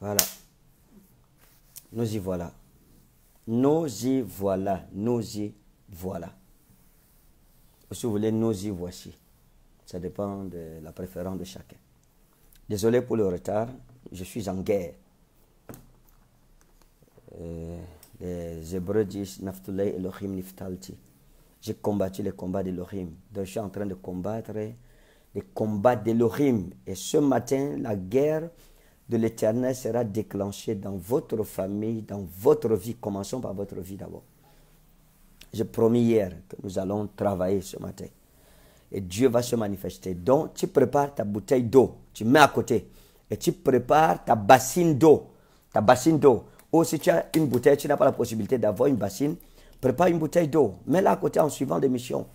Voilà. Nous y voilà. Nous y voilà. Nous y voilà. Ou si vous voulez, nous y voici. Ça dépend de la préférence de chacun. Désolé pour le retard. Je suis en guerre. Euh, les Hébreux disent Elohim Niftalti. J'ai combattu les combats d'Elohim. Donc je suis en train de combattre les combats d'Elohim. Et ce matin, la guerre de l'Éternel sera déclenché dans votre famille, dans votre vie. Commençons par votre vie d'abord. Je promis hier que nous allons travailler ce matin. Et Dieu va se manifester. Donc, tu prépares ta bouteille d'eau, tu mets à côté. Et tu prépares ta bassine d'eau. Ta bassine d'eau. Ou oh, si tu as une bouteille, tu n'as pas la possibilité d'avoir une bassine, prépare une bouteille d'eau. Mets-la à côté en suivant des missions.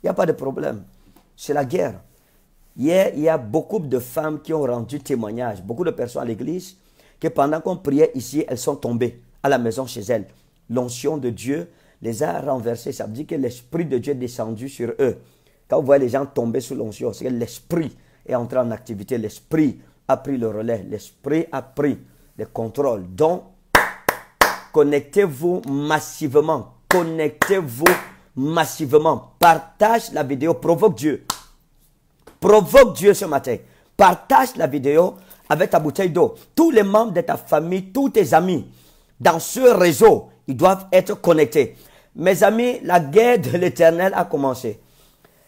Il n'y a pas de problème. C'est la guerre. Hier, il y a beaucoup de femmes qui ont rendu témoignage, beaucoup de personnes à l'église, que pendant qu'on priait ici, elles sont tombées à la maison chez elles. L'onction de Dieu les a renversées. Ça veut dire que l'Esprit de Dieu est descendu sur eux. Quand vous voyez les gens tomber sous l'onction, c'est que l'Esprit est entré en activité. L'Esprit a pris le relais. L'Esprit a pris le contrôle. Donc, connectez-vous massivement. Connectez-vous massivement. Partage la vidéo. Provoque Dieu. Provoque Dieu ce matin. Partage la vidéo avec ta bouteille d'eau. Tous les membres de ta famille, tous tes amis, dans ce réseau, ils doivent être connectés. Mes amis, la guerre de l'Éternel a commencé.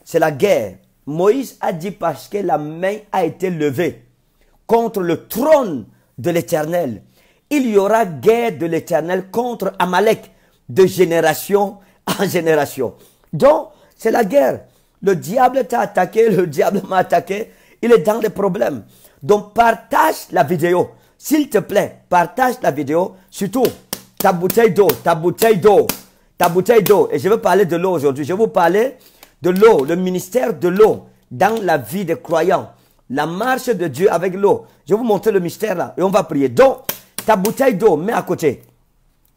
C'est la guerre. Moïse a dit parce que la main a été levée contre le trône de l'Éternel. Il y aura guerre de l'Éternel contre Amalek de génération en génération. Donc, c'est la guerre. Le diable t'a attaqué, le diable m'a attaqué. Il est dans les problèmes. Donc partage la vidéo. S'il te plaît, partage la vidéo. Surtout, ta bouteille d'eau, ta bouteille d'eau, ta bouteille d'eau. Et je veux parler de l'eau aujourd'hui. Je vais vous parler de l'eau, le ministère de l'eau dans la vie des croyants. La marche de Dieu avec l'eau. Je vais vous montrer le mystère là et on va prier. Donc, ta bouteille d'eau, mets à côté.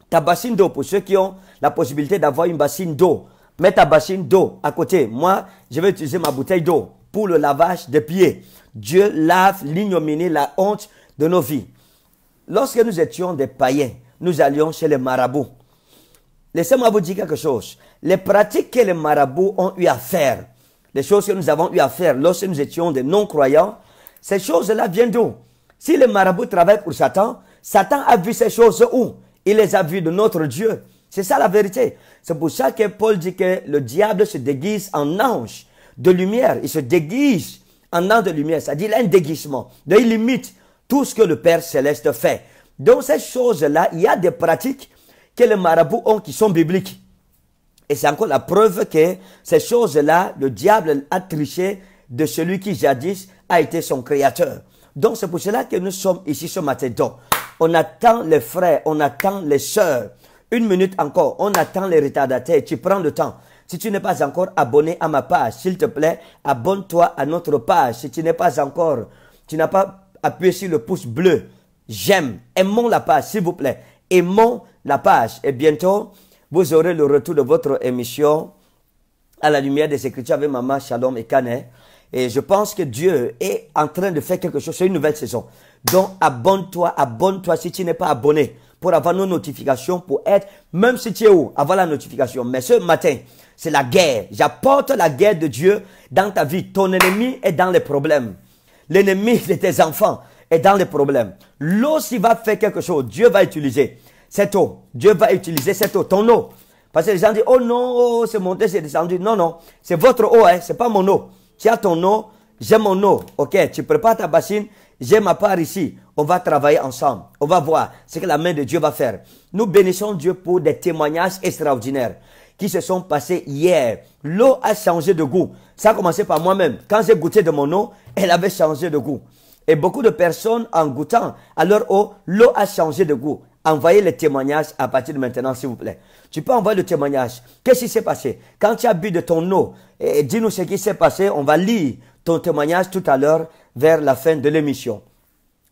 Ta bassine d'eau, pour ceux qui ont la possibilité d'avoir une bassine d'eau Mets ta bassine d'eau à côté. Moi, je vais utiliser ma bouteille d'eau pour le lavage des pieds. Dieu lave l'ignominie, la honte de nos vies. Lorsque nous étions des païens, nous allions chez les marabouts. Laissez-moi vous dire quelque chose. Les pratiques que les marabouts ont eu à faire, les choses que nous avons eu à faire lorsque nous étions des non-croyants, ces choses-là viennent d'où Si les marabouts travaillent pour Satan, Satan a vu ces choses où Il les a vues de notre Dieu. C'est ça la vérité. C'est pour ça que Paul dit que le diable se déguise en ange de lumière. Il se déguise en ange de lumière. C'est-à-dire, il a un déguisement. il imite tout ce que le Père céleste fait. Donc, ces choses-là, il y a des pratiques que les marabouts ont qui sont bibliques. Et c'est encore la preuve que ces choses-là, le diable a triché de celui qui jadis a été son créateur. Donc c'est pour cela que nous sommes ici ce matin. Donc, on attend les frères, on attend les sœurs une minute encore, on attend les retardataires, tu prends le temps. Si tu n'es pas encore abonné à ma page, s'il te plaît, abonne-toi à notre page. Si tu n'es pas encore, tu n'as pas appuyé sur le pouce bleu, j'aime, aimons la page, s'il vous plaît. Aimons la page. Et bientôt, vous aurez le retour de votre émission à la lumière des Écritures avec Maman Shalom et Canet. Et je pense que Dieu est en train de faire quelque chose. C'est une nouvelle saison. Donc, abonne-toi, abonne-toi si tu n'es pas abonné pour avoir nos notifications, pour être, même si tu es où, avoir la notification. Mais ce matin, c'est la guerre. J'apporte la guerre de Dieu dans ta vie. Ton ennemi est dans les problèmes. L'ennemi de tes enfants est dans les problèmes. L'eau, s'il va faire quelque chose, Dieu va utiliser cette eau. Dieu va utiliser cette eau, ton eau. Parce que les gens disent, oh non, oh, c'est monté, c'est descendu. Non, non, c'est votre eau, hein, c'est pas mon eau. Tu as ton eau, j'ai mon eau. Ok, tu prépares ta bassine, j'ai ma part ici. On va travailler ensemble. On va voir ce que la main de Dieu va faire. Nous bénissons Dieu pour des témoignages extraordinaires qui se sont passés hier. L'eau a changé de goût. Ça a commencé par moi-même. Quand j'ai goûté de mon eau, elle avait changé de goût. Et beaucoup de personnes, en goûtant à leur eau, l'eau a changé de goût. Envoyez les témoignages à partir de maintenant, s'il vous plaît. Tu peux envoyer le témoignage. Qu'est-ce qui s'est passé Quand tu as bu de ton eau, eh, dis-nous ce qui s'est passé. On va lire ton témoignage tout à l'heure vers la fin de l'émission.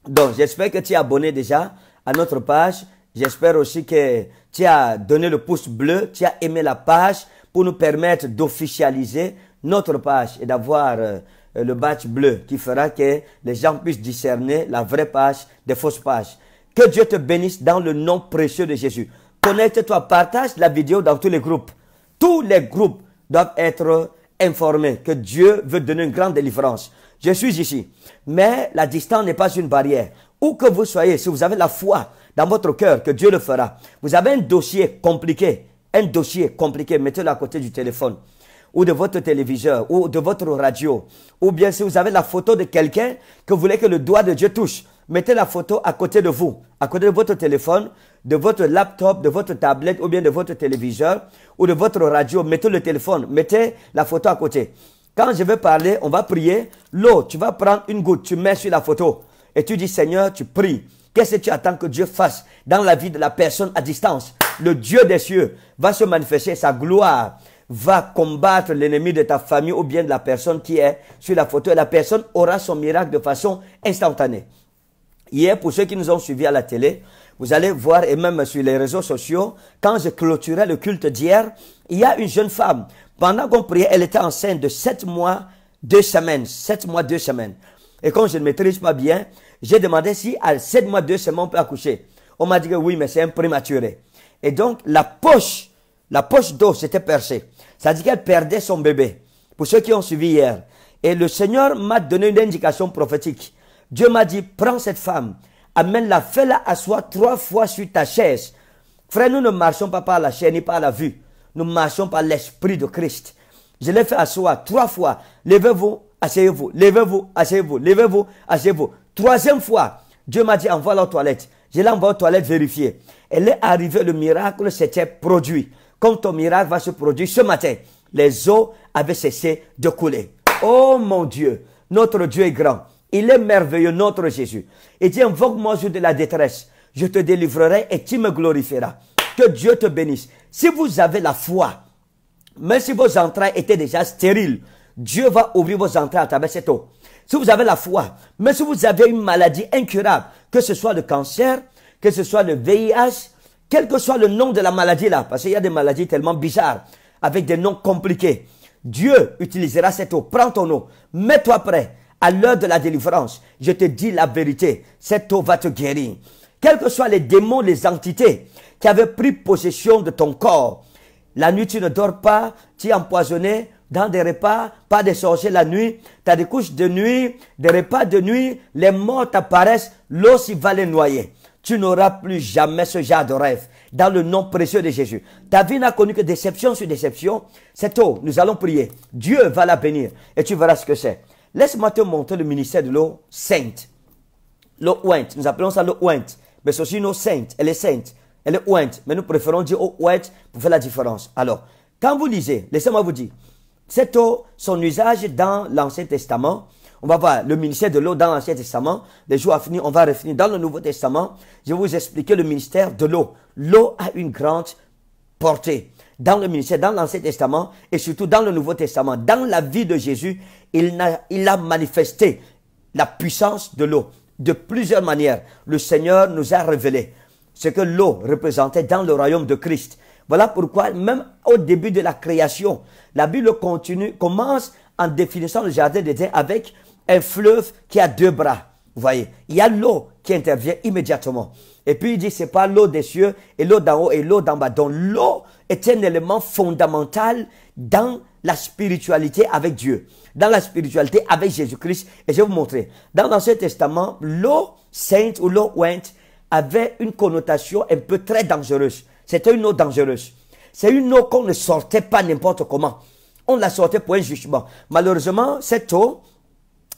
Donc, j'espère que tu es abonné déjà à notre page. J'espère aussi que tu as donné le pouce bleu, tu as aimé la page pour nous permettre d'officialiser notre page et d'avoir euh, le badge bleu qui fera que les gens puissent discerner la vraie page des fausses pages. Que Dieu te bénisse dans le nom précieux de Jésus. Connecte-toi, partage la vidéo dans tous les groupes. Tous les groupes doivent être informés que Dieu veut donner une grande délivrance. Je suis ici. Mais la distance n'est pas une barrière. Où que vous soyez, si vous avez la foi dans votre cœur que Dieu le fera, vous avez un dossier compliqué, un dossier compliqué, mettez-le à côté du téléphone ou de votre téléviseur ou de votre radio, ou bien si vous avez la photo de quelqu'un que vous voulez que le doigt de Dieu touche, mettez la photo à côté de vous, à côté de votre téléphone, de votre laptop, de votre tablette ou bien de votre téléviseur ou de votre radio, mettez le téléphone, mettez la photo à côté. Quand je vais parler, on va prier. L'eau, tu vas prendre une goutte, tu mets sur la photo et tu dis Seigneur, tu pries. Qu'est-ce que tu attends que Dieu fasse dans la vie de la personne à distance Le Dieu des cieux va se manifester, sa gloire va combattre l'ennemi de ta famille ou bien de la personne qui est sur la photo et la personne aura son miracle de façon instantanée. Hier, pour ceux qui nous ont suivis à la télé, vous allez voir, et même sur les réseaux sociaux, quand je clôturais le culte d'hier, il y a une jeune femme pendant qu'on priait, elle était enceinte de sept mois, deux semaines. Sept mois, deux semaines. Et quand je ne maîtrise pas bien, j'ai demandé si à sept mois, deux semaines, on peut accoucher. On m'a dit que oui, mais c'est un prématuré. Et donc, la poche, la poche d'eau s'était percée. Ça dit qu'elle perdait son bébé. Pour ceux qui ont suivi hier. Et le Seigneur m'a donné une indication prophétique. Dieu m'a dit, prends cette femme, amène-la, fais-la asseoir trois fois sur ta chaise. Frère, nous ne marchons pas par la chaise ni par la vue nous marchons par l'Esprit de Christ. Je l'ai fait asseoir trois fois. Levez-vous, asseyez-vous, levez-vous, asseyez-vous, levez-vous, asseyez-vous. Troisième fois, Dieu m'a dit, envoie la toilette. Je l'ai envoyé aux toilettes vérifier. Elle est arrivée, le miracle s'était produit. Comme ton miracle va se produire ce matin, les eaux avaient cessé de couler. Oh mon Dieu, notre Dieu est grand. Il est merveilleux, notre Jésus. Il dit, invoque-moi jour de la détresse. Je te délivrerai et tu me glorifieras. Que Dieu te bénisse. Si vous avez la foi, même si vos entrailles étaient déjà stériles, Dieu va ouvrir vos entrailles à travers cette eau. Si vous avez la foi, même si vous avez une maladie incurable, que ce soit le cancer, que ce soit le VIH, quel que soit le nom de la maladie là, parce qu'il y a des maladies tellement bizarres, avec des noms compliqués, Dieu utilisera cette eau. Prends ton eau, mets-toi prêt à l'heure de la délivrance. Je te dis la vérité, cette eau va te guérir. Quels que soient les démons, les entités qui avait pris possession de ton corps. La nuit, tu ne dors pas, tu es empoisonné dans des repas, pas des sorciers la nuit, Tu as des couches de nuit, des repas de nuit, les morts t'apparaissent, l'eau s'y va les noyer. Tu n'auras plus jamais ce genre de rêve dans le nom précieux de Jésus. Ta vie n'a connu que déception sur déception. C'est tôt, nous allons prier. Dieu va la bénir et tu verras ce que c'est. Laisse-moi te montrer le ministère de l'eau sainte. L'eau ointe, nous appelons ça l'eau ointe, mais c'est aussi une eau sainte, elle est sainte elle est ouinte, mais nous préférons dire ouinte pour faire la différence. Alors, quand vous lisez, laissez-moi vous dire, cette eau, son usage dans l'Ancien Testament, on va voir le ministère de l'eau dans l'Ancien Testament. Les jours à finir, on va revenir dans le Nouveau Testament. Je vais vous expliquer le ministère de l'eau. L'eau a une grande portée dans le ministère, dans l'Ancien Testament et surtout dans le Nouveau Testament. Dans la vie de Jésus, il a, il a manifesté la puissance de l'eau de plusieurs manières. Le Seigneur nous a révélé ce que l'eau représentait dans le royaume de Christ. Voilà pourquoi, même au début de la création, la Bible continue, commence en définissant le jardin d'Éden avec un fleuve qui a deux bras. Vous voyez, il y a l'eau qui intervient immédiatement. Et puis il dit, c'est pas l'eau des cieux et l'eau d'en haut et l'eau d'en bas. Donc l'eau est un élément fondamental dans la spiritualité avec Dieu, dans la spiritualité avec Jésus-Christ. Et je vais vous montrer. Dans l'Ancien Testament, l'eau sainte ou l'eau ouinte avait une connotation un peu très dangereuse. C'était une eau dangereuse. C'est une eau qu'on ne sortait pas n'importe comment. On la sortait pour un jugement. Malheureusement, cette eau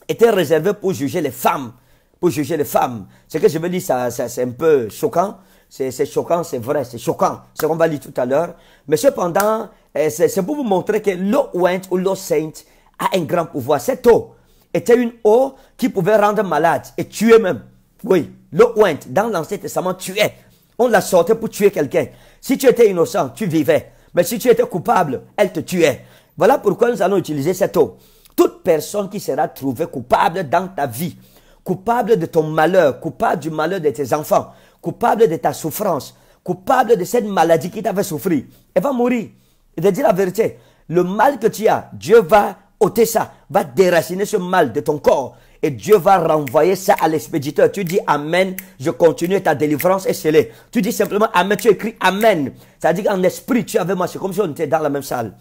était réservée pour juger les femmes. Pour juger les femmes. Ce que je veux dire, ça, c'est un peu choquant. C'est choquant, c'est vrai, c'est choquant. C'est ce qu'on va lire tout à l'heure. Mais cependant, eh, c'est pour vous montrer que l'eau ouinte ou l'eau sainte a un grand pouvoir. Cette eau était une eau qui pouvait rendre malade et tuer même. Oui, le oint, dans l'Ancien Testament, es. On la sortait pour tuer quelqu'un. Si tu étais innocent, tu vivais. Mais si tu étais coupable, elle te tuait. Voilà pourquoi nous allons utiliser cette eau. Toute personne qui sera trouvée coupable dans ta vie, coupable de ton malheur, coupable du malheur de tes enfants, coupable de ta souffrance, coupable de cette maladie qui t'avait souffri, elle va mourir. Et de dire la vérité, le mal que tu as, Dieu va ôter ça, va déraciner ce mal de ton corps, et Dieu va renvoyer ça à l'expéditeur. Tu dis Amen, je continue ta délivrance et c'est Tu dis simplement Amen, tu écris Amen. C'est-à-dire qu'en esprit, tu es avec moi. C'est comme si on était dans la même salle.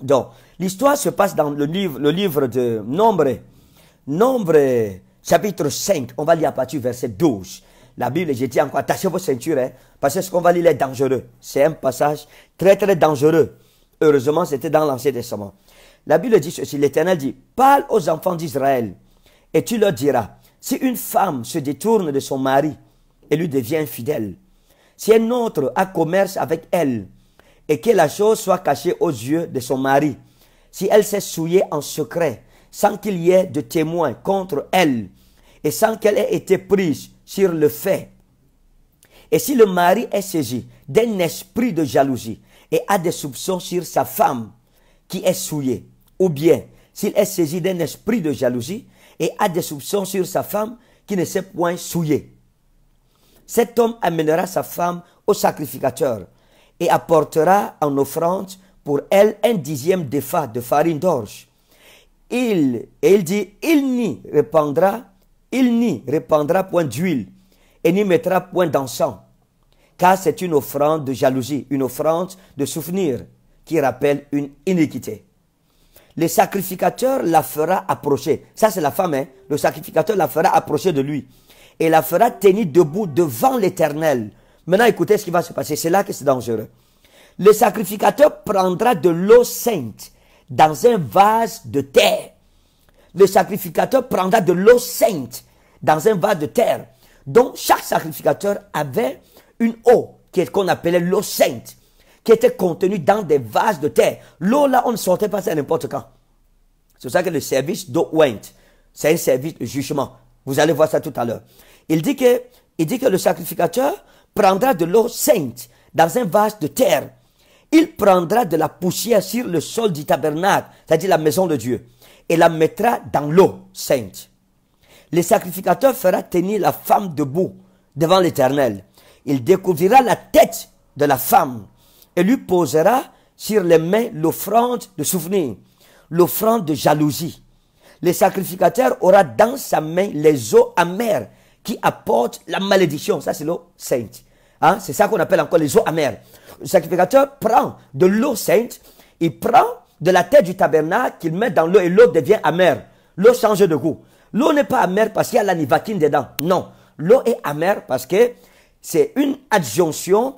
Donc, l'histoire se passe dans le livre, le livre de Nombre. Nombre, chapitre 5. On va lire à partir du verset 12. La Bible, j'ai dit encore, attachez vos ceintures, hein, parce que ce qu'on va lire est dangereux. C'est un passage très, très dangereux. Heureusement, c'était dans l'Ancien Testament. La Bible dit ceci, l'Éternel dit, parle aux enfants d'Israël et tu leur diras, si une femme se détourne de son mari et lui devient fidèle, si un autre a commerce avec elle, et que la chose soit cachée aux yeux de son mari, si elle s'est souillée en secret, sans qu'il y ait de témoins contre elle, et sans qu'elle ait été prise sur le fait, et si le mari est saisi d'un esprit de jalousie et a des soupçons sur sa femme qui est souillée, ou bien s'il est saisi d'un esprit de jalousie et a des soupçons sur sa femme qui ne s'est point souillée. Cet homme amènera sa femme au sacrificateur et apportera en offrande pour elle un dixième d'effa de farine d'orge. Il, et il dit, il n'y répandra, il n'y répandra point d'huile et n'y mettra point d'encens, car c'est une offrande de jalousie, une offrande de souvenir qui rappelle une iniquité le sacrificateur la fera approcher. Ça, c'est la femme. Hein? Le sacrificateur la fera approcher de lui. Et la fera tenir debout devant l'éternel. Maintenant, écoutez ce qui va se passer. C'est là que c'est dangereux. Le sacrificateur prendra de l'eau sainte dans un vase de terre. Le sacrificateur prendra de l'eau sainte dans un vase de terre. Donc, chaque sacrificateur avait une eau qu'on appelait l'eau sainte qui était contenu dans des vases de terre. L'eau là, on ne sortait pas ça n'importe quand. C'est ça que le service d'eau went. C'est un service de jugement. Vous allez voir ça tout à l'heure. Il dit que, il dit que le sacrificateur prendra de l'eau sainte dans un vase de terre. Il prendra de la poussière sur le sol du tabernacle, c'est-à-dire la maison de Dieu, et la mettra dans l'eau sainte. Le sacrificateur fera tenir la femme debout devant l'Éternel. Il découvrira la tête de la femme et lui posera sur les mains l'offrande de souvenir, l'offrande de jalousie. Le sacrificateur aura dans sa main les eaux amères qui apportent la malédiction. Ça, c'est l'eau sainte. Hein? C'est ça qu'on appelle encore les eaux amères. Le sacrificateur prend de l'eau sainte, il prend de la terre du tabernacle qu'il met dans l'eau et l'eau devient amère. L'eau change de goût. L'eau n'est pas amère parce qu'il y a la dedans. Non. L'eau est amère parce que c'est une adjonction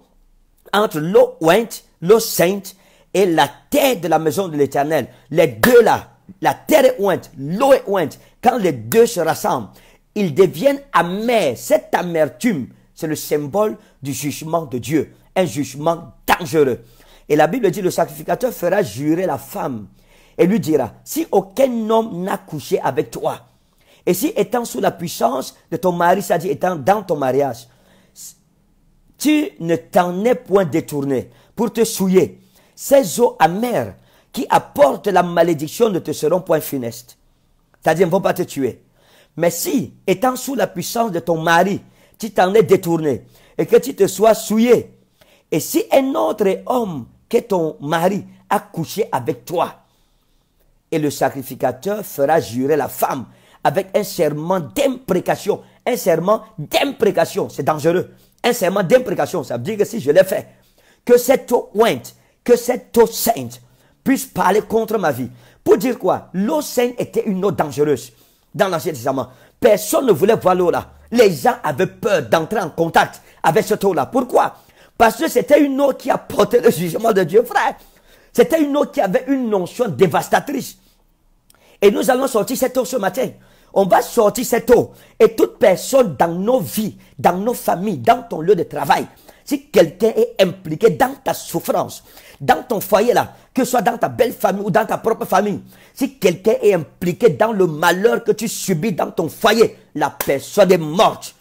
entre l'eau ouinte, l'eau sainte et la terre de la maison de l'Éternel. Les deux là, la terre est ointe, l'eau est Quand les deux se rassemblent, ils deviennent amers. Cette amertume, c'est le symbole du jugement de Dieu, un jugement dangereux. Et la Bible dit, le sacrificateur fera jurer la femme et lui dira, si aucun homme n'a couché avec toi, et si étant sous la puissance de ton mari, c'est-à-dire étant dans ton mariage, tu ne t'en es point détourné pour te souiller. Ces eaux amères qui apportent la malédiction ne te seront point funestes. C'est-à-dire, ne vont pas te tuer. Mais si, étant sous la puissance de ton mari, tu t'en es détourné et que tu te sois souillé, et si un autre homme que ton mari a couché avec toi, et le sacrificateur fera jurer la femme avec un serment d'imprécation, un serment d'imprécation, c'est dangereux un serment d'imprécation, ça veut dire que si je l'ai fait, que cette eau ointe, que cette eau sainte puisse parler contre ma vie. Pour dire quoi L'eau sainte était une eau dangereuse dans l'Ancien Testament. Personne ne voulait voir l'eau là. Les gens avaient peur d'entrer en contact avec cette eau là. Pourquoi Parce que c'était une eau qui apportait le jugement de Dieu, frère. C'était une eau qui avait une notion dévastatrice. Et nous allons sortir cette eau ce matin. On va sortir cette eau. Et toute personne dans nos vies, dans nos familles, dans ton lieu de travail, si quelqu'un est impliqué dans ta souffrance, dans ton foyer là, que ce soit dans ta belle famille ou dans ta propre famille, si quelqu'un est impliqué dans le malheur que tu subis dans ton foyer, la personne est morte.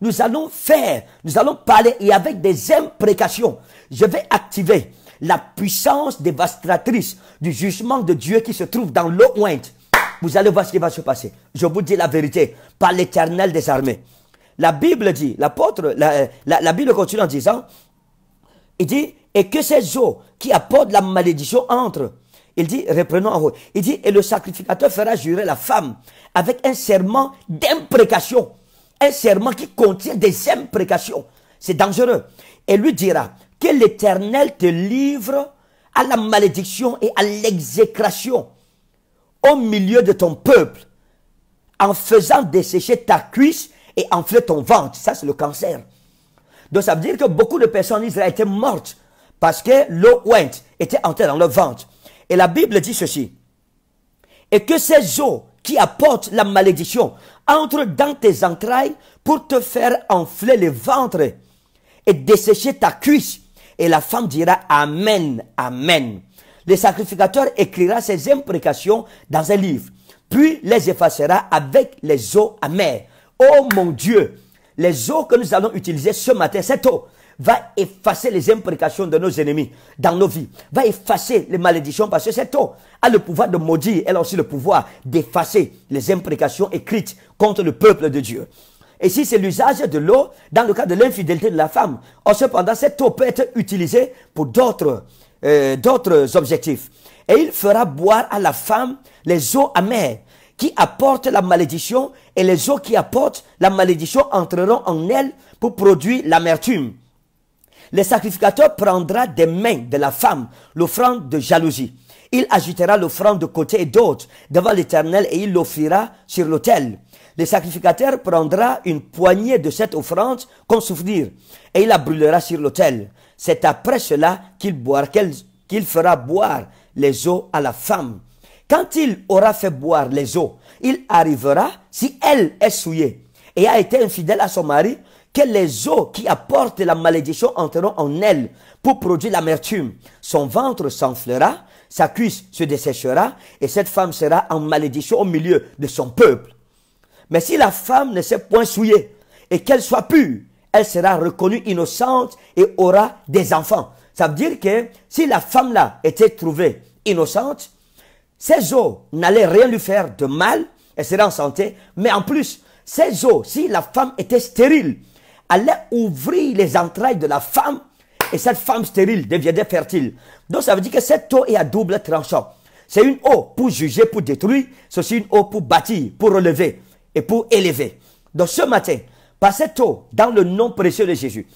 Nous allons faire, nous allons parler et avec des imprécations, je vais activer la puissance dévastatrice du jugement de Dieu qui se trouve dans l'eau ouinte. Vous allez voir ce qui va se passer. Je vous dis la vérité par l'éternel des armées. La Bible dit, l'apôtre, la, la, Bible continue en disant, il dit, et que ces eaux qui apportent la malédiction entrent. Il dit, reprenons en haut. Il dit, et le sacrificateur fera jurer la femme avec un serment d'imprécation. Un serment qui contient des imprécations. C'est dangereux. Et lui dira, que l'éternel te livre à la malédiction et à l'exécration au milieu de ton peuple en faisant dessécher ta cuisse et enfler ton ventre. Ça, c'est le cancer. Donc, ça veut dire que beaucoup de personnes en Israël étaient mortes parce que l'eau ouinte était entrée dans leur ventre. Et la Bible dit ceci. Et que ces eaux qui apportent la malédiction entrent dans tes entrailles pour te faire enfler le ventre et dessécher ta cuisse. Et la femme dira Amen, Amen le sacrificateur écrira ses imprécations dans un livre, puis les effacera avec les eaux amères. Oh mon Dieu, les eaux que nous allons utiliser ce matin, cette eau va effacer les imprécations de nos ennemis dans nos vies, va effacer les malédictions parce que cette eau a le pouvoir de maudire, elle a aussi le pouvoir d'effacer les imprécations écrites contre le peuple de Dieu. Et si c'est l'usage de l'eau dans le cas de l'infidélité de la femme. Oh, cependant, cette eau peut être utilisée pour d'autres euh, d'autres objectifs. Et il fera boire à la femme les eaux amères qui apportent la malédiction et les eaux qui apportent la malédiction entreront en elle pour produire l'amertume. Le sacrificateur prendra des mains de la femme l'offrande de jalousie. Il agitera l'offrande de côté et d'autre devant l'Éternel et il l'offrira sur l'autel. Le sacrificateur prendra une poignée de cette offrande comme souvenir et il la brûlera sur l'autel c'est après cela qu'il fera boire les eaux à la femme. Quand il aura fait boire les eaux, il arrivera, si elle est souillée et a été infidèle à son mari, que les eaux qui apportent la malédiction entreront en elle pour produire l'amertume. Son ventre s'enflera, sa cuisse se desséchera, et cette femme sera en malédiction au milieu de son peuple. Mais si la femme ne s'est point souillée, et qu'elle soit pure, elle sera reconnue innocente et aura des enfants. Ça veut dire que si la femme-là était trouvée innocente, ses os n'allaient rien lui faire de mal, elle serait en santé, mais en plus, ces os, si la femme était stérile, allaient ouvrir les entrailles de la femme et cette femme stérile deviendrait fertile. Donc ça veut dire que cette eau est à double tranchant. C'est une eau pour juger, pour détruire, c'est aussi une eau pour bâtir, pour relever et pour élever. Donc ce matin, par cette eau, dans le nom précieux de Jésus,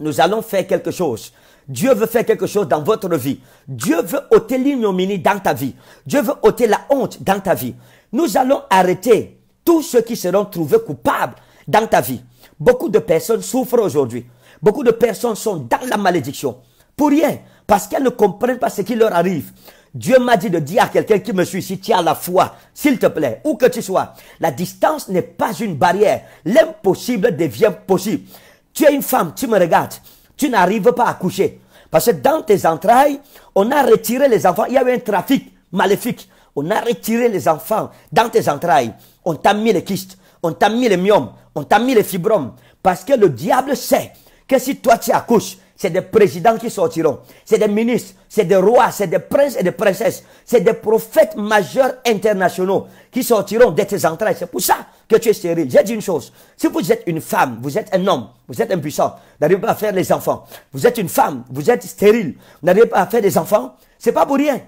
nous allons faire quelque chose. Dieu veut faire quelque chose dans votre vie. Dieu veut ôter l'ignominie dans ta vie. Dieu veut ôter la honte dans ta vie. Nous allons arrêter tous ceux qui seront trouvés coupables dans ta vie. Beaucoup de personnes souffrent aujourd'hui. Beaucoup de personnes sont dans la malédiction. Pour rien. Parce qu'elles ne comprennent pas ce qui leur arrive. Dieu m'a dit de dire à quelqu'un qui me suit, si tu as la foi, s'il te plaît, où que tu sois, la distance n'est pas une barrière. L'impossible devient possible. Tu es une femme, tu me regardes, tu n'arrives pas à coucher. Parce que dans tes entrailles, on a retiré les enfants. Il y a eu un trafic maléfique. On a retiré les enfants dans tes entrailles. On t'a mis les kystes, on t'a mis les myomes, on t'a mis les fibromes. Parce que le diable sait que si toi tu accouches, c'est des présidents qui sortiront, c'est des ministres, c'est des rois, c'est des princes et des princesses, c'est des prophètes majeurs internationaux qui sortiront de tes entrailles. C'est pour ça que tu es stérile. J'ai dit une chose, si vous êtes une femme, vous êtes un homme, vous êtes impuissant, n'arrivez pas à faire les enfants, vous êtes une femme, vous êtes stérile, vous n'arrivez pas à faire des enfants, c'est pas pour rien.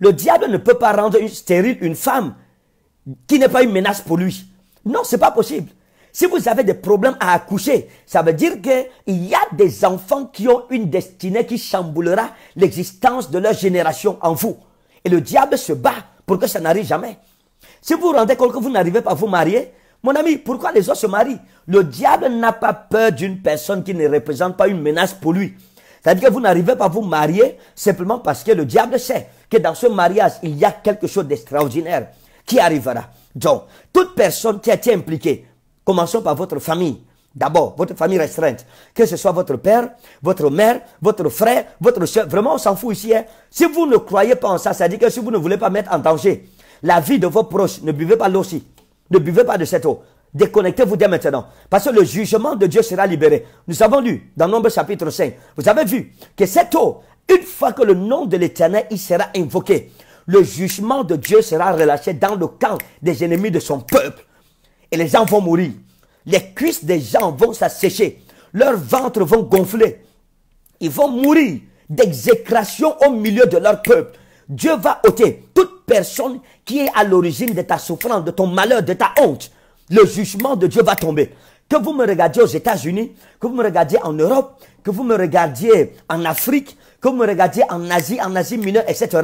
Le diable ne peut pas rendre stérile une femme qui n'est pas une menace pour lui. Non, c'est pas possible. Si vous avez des problèmes à accoucher, ça veut dire qu'il y a des enfants qui ont une destinée qui chamboulera l'existence de leur génération en vous. Et le diable se bat pour que ça n'arrive jamais. Si vous vous rendez compte que vous n'arrivez pas à vous marier, mon ami, pourquoi les autres se marient Le diable n'a pas peur d'une personne qui ne représente pas une menace pour lui. C'est-à-dire que vous n'arrivez pas à vous marier simplement parce que le diable sait que dans ce mariage, il y a quelque chose d'extraordinaire qui arrivera. Donc, toute personne qui a été impliquée Commençons par votre famille. D'abord, votre famille restreinte. Que ce soit votre père, votre mère, votre frère, votre soeur. Vraiment, on s'en fout ici. Hein. Si vous ne croyez pas en ça, ça à dire que si vous ne voulez pas mettre en danger la vie de vos proches, ne buvez pas l'eau aussi. Ne buvez pas de cette eau. Déconnectez-vous dès maintenant. Parce que le jugement de Dieu sera libéré. Nous avons lu dans Nombre chapitre 5. Vous avez vu que cette eau, une fois que le nom de l'éternel y sera invoqué, le jugement de Dieu sera relâché dans le camp des ennemis de son peuple et les gens vont mourir. Les cuisses des gens vont s'assécher. Leurs ventres vont gonfler. Ils vont mourir d'exécration au milieu de leur peuple. Dieu va ôter toute personne qui est à l'origine de ta souffrance, de ton malheur, de ta honte. Le jugement de Dieu va tomber. Que vous me regardiez aux États-Unis, que vous me regardiez en Europe, que vous me regardiez en Afrique, que vous me regardiez en Asie, en Asie mineure, etc.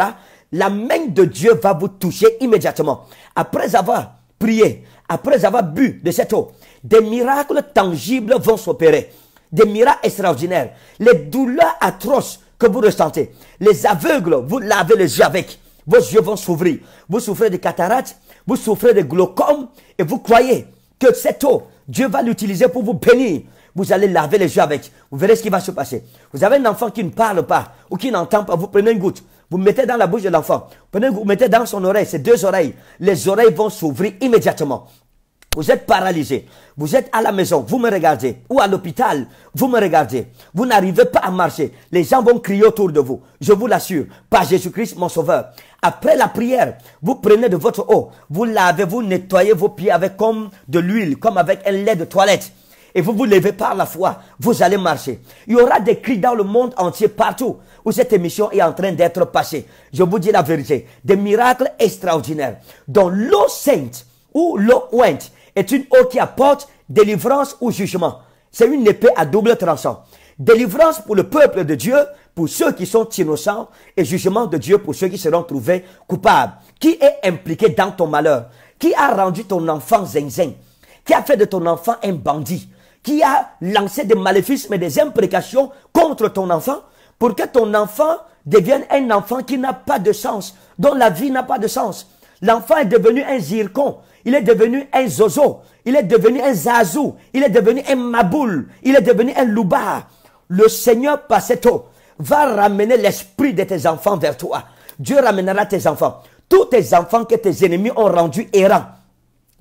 La main de Dieu va vous toucher immédiatement. Après avoir prié, après avoir bu de cette eau, des miracles tangibles vont s'opérer, des miracles extraordinaires. Les douleurs atroces que vous ressentez, les aveugles, vous lavez les yeux avec, vos yeux vont s'ouvrir. Vous souffrez de cataractes, vous souffrez de glaucome et vous croyez que cette eau, Dieu va l'utiliser pour vous bénir. Vous allez laver les yeux avec. Vous verrez ce qui va se passer. Vous avez un enfant qui ne parle pas ou qui n'entend pas. Vous prenez une goutte. Vous mettez dans la bouche de l'enfant. vous mettez dans son oreille, ses deux oreilles, les oreilles vont s'ouvrir immédiatement. Vous êtes paralysé. Vous êtes à la maison, vous me regardez. Ou à l'hôpital, vous me regardez. Vous n'arrivez pas à marcher. Les gens vont crier autour de vous. Je vous l'assure, par Jésus-Christ, mon sauveur. Après la prière, vous prenez de votre eau, vous lavez, vous nettoyez vos pieds avec comme de l'huile, comme avec un lait de toilette et vous vous levez par la foi, vous allez marcher. Il y aura des cris dans le monde entier, partout où cette émission est en train d'être passée. Je vous dis la vérité, des miracles extraordinaires. Dont l'eau sainte ou l'eau ointe est une eau qui apporte délivrance ou jugement. C'est une épée à double tranchant. Délivrance pour le peuple de Dieu, pour ceux qui sont innocents, et jugement de Dieu pour ceux qui seront trouvés coupables. Qui est impliqué dans ton malheur Qui a rendu ton enfant zinzin Qui a fait de ton enfant un bandit qui a lancé des maléfices mais des imprécations contre ton enfant pour que ton enfant devienne un enfant qui n'a pas de sens, dont la vie n'a pas de sens. L'enfant est devenu un zircon, il est devenu un zozo, il est devenu un zazou, il est devenu un maboul, il est devenu un loubar. Le Seigneur, par va ramener l'esprit de tes enfants vers toi. Dieu ramènera tes enfants. Tous tes enfants que tes ennemis ont rendus errants,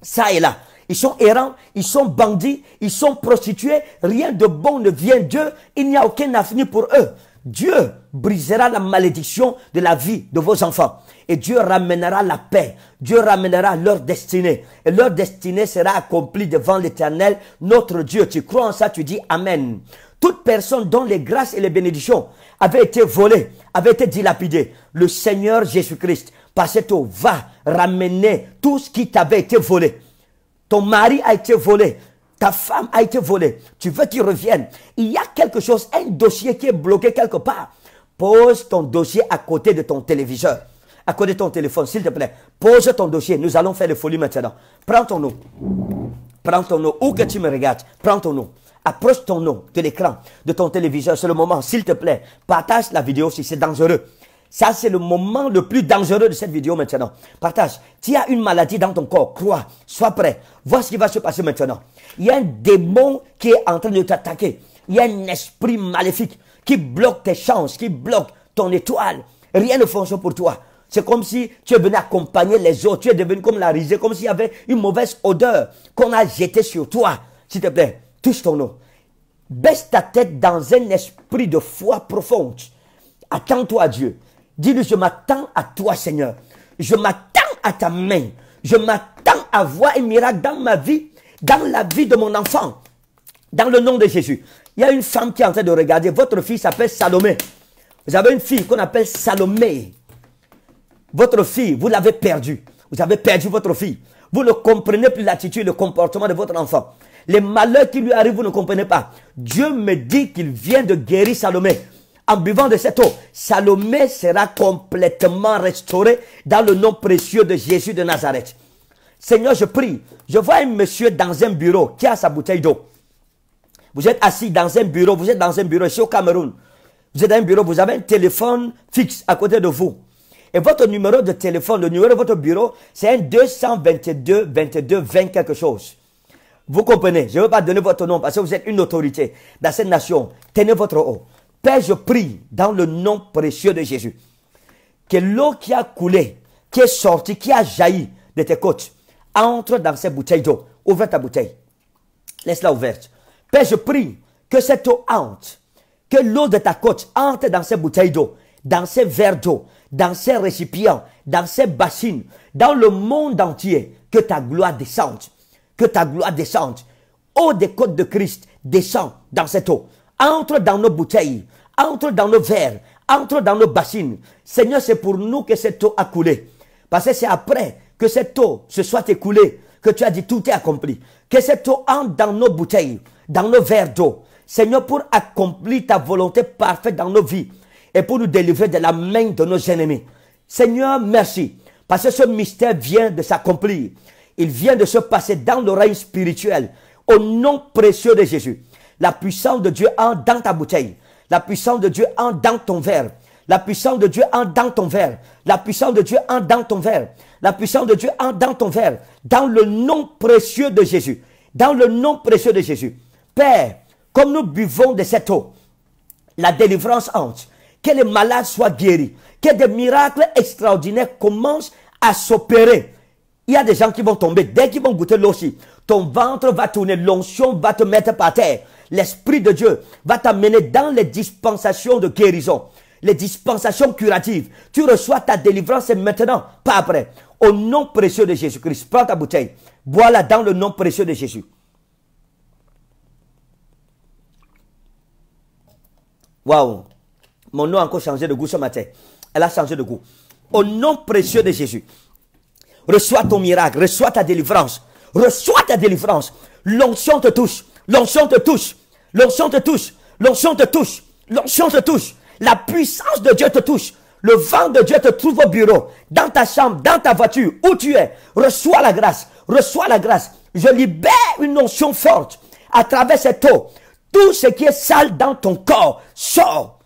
ça et là, ils sont errants, ils sont bandits, ils sont prostitués. Rien de bon ne vient d'eux. Il n'y a aucun avenir pour eux. Dieu brisera la malédiction de la vie de vos enfants. Et Dieu ramènera la paix. Dieu ramènera leur destinée. Et leur destinée sera accomplie devant l'éternel, notre Dieu. Tu crois en ça, tu dis Amen. Toute personne dont les grâces et les bénédictions avaient été volées, avaient été dilapidées, le Seigneur Jésus-Christ, par cette va ramener tout ce qui t'avait été volé. Ton mari a été volé. Ta femme a été volée. Tu veux qu'il revienne. Il y a quelque chose, un dossier qui est bloqué quelque part. Pose ton dossier à côté de ton téléviseur, à côté de ton téléphone, s'il te plaît. Pose ton dossier. Nous allons faire le folie maintenant. Prends ton nom. Prends ton nom. Où que tu me regardes, prends ton nom. Approche ton nom de l'écran, de ton téléviseur. C'est le moment, s'il te plaît. Partage la vidéo si c'est dangereux. Ça, c'est le moment le plus dangereux de cette vidéo maintenant. Partage. Tu as une maladie dans ton corps. Crois. Sois prêt. Vois ce qui va se passer maintenant. Il y a un démon qui est en train de t'attaquer. Il y a un esprit maléfique qui bloque tes chances, qui bloque ton étoile. Rien ne fonctionne pour toi. C'est comme si tu es venu accompagner les autres. Tu es devenu comme la risée, comme s'il y avait une mauvaise odeur qu'on a jetée sur toi. S'il te plaît, touche ton nom. Baisse ta tête dans un esprit de foi profonde. Attends-toi à Dieu. Dis-lui, je m'attends à toi, Seigneur. Je m'attends à ta main. Je m'attends à voir un miracle dans ma vie, dans la vie de mon enfant. Dans le nom de Jésus. Il y a une femme qui est en train de regarder. Votre fille s'appelle Salomé. Vous avez une fille qu'on appelle Salomé. Votre fille, vous l'avez perdue. Vous avez perdu votre fille. Vous ne comprenez plus l'attitude, le comportement de votre enfant. Les malheurs qui lui arrivent, vous ne comprenez pas. Dieu me dit qu'il vient de guérir Salomé. En buvant de cette eau, Salomé sera complètement restauré dans le nom précieux de Jésus de Nazareth. Seigneur, je prie. Je vois un monsieur dans un bureau qui a sa bouteille d'eau. Vous êtes assis dans un bureau, vous êtes dans un bureau ici au Cameroun. Vous êtes dans un bureau, vous avez un téléphone fixe à côté de vous. Et votre numéro de téléphone, le numéro de votre bureau, c'est un 222 22 20 quelque chose. Vous comprenez, je ne veux pas donner votre nom parce que vous êtes une autorité dans cette nation. Tenez votre eau. Père, je prie dans le nom précieux de Jésus que l'eau qui a coulé, qui est sortie, qui a jailli de tes côtes, entre dans ces bouteilles d'eau. Ouvre ta bouteille. Laisse-la ouverte. Père, je prie que cette eau entre, que l'eau de ta côte entre dans ces bouteilles d'eau, dans ces verres d'eau, dans ces récipients, dans ces bassines, dans le monde entier, que ta gloire descende, que ta gloire descende. Eau des côtes de Christ, descend dans cette eau entre dans nos bouteilles, entre dans nos verres, entre dans nos bassines. Seigneur, c'est pour nous que cette eau a coulé. Parce que c'est après que cette eau se soit écoulée que tu as dit tout est accompli. Que cette eau entre dans nos bouteilles, dans nos verres d'eau. Seigneur, pour accomplir ta volonté parfaite dans nos vies et pour nous délivrer de la main de nos ennemis. Seigneur, merci. Parce que ce mystère vient de s'accomplir. Il vient de se passer dans le règne spirituel. Au nom précieux de Jésus. La puissance de Dieu entre dans ta bouteille. La puissance de Dieu entre dans ton verre. La puissance de Dieu entre dans ton verre. La puissance de Dieu entre dans ton verre. La puissance de Dieu entre dans ton verre. Dans le nom précieux de Jésus. Dans le nom précieux de Jésus. Père, comme nous buvons de cette eau, la délivrance entre. Que les malades soient guéris. Que des miracles extraordinaires commencent à s'opérer. Il y a des gens qui vont tomber. Dès qu'ils vont goûter l'eau aussi, ton ventre va tourner. L'onction va te mettre par terre l'Esprit de Dieu va t'amener dans les dispensations de guérison, les dispensations curatives. Tu reçois ta délivrance maintenant, pas après. Au nom précieux de Jésus-Christ, prends ta bouteille. Bois-la dans le nom précieux de Jésus. Waouh. Mon nom a encore changé de goût ce matin. Elle a changé de goût. Au nom précieux de Jésus. Reçois ton miracle, reçois ta délivrance, reçois ta délivrance. L'onction te touche, L'onction te touche. L'onction te touche. L'onction te touche. L'onction te touche. La puissance de Dieu te touche. Le vent de Dieu te trouve au bureau, dans ta chambre, dans ta voiture, où tu es. Reçois la grâce. Reçois la grâce. Je libère une onction forte à travers cette eau. Tout ce qui est sale dans ton corps sort.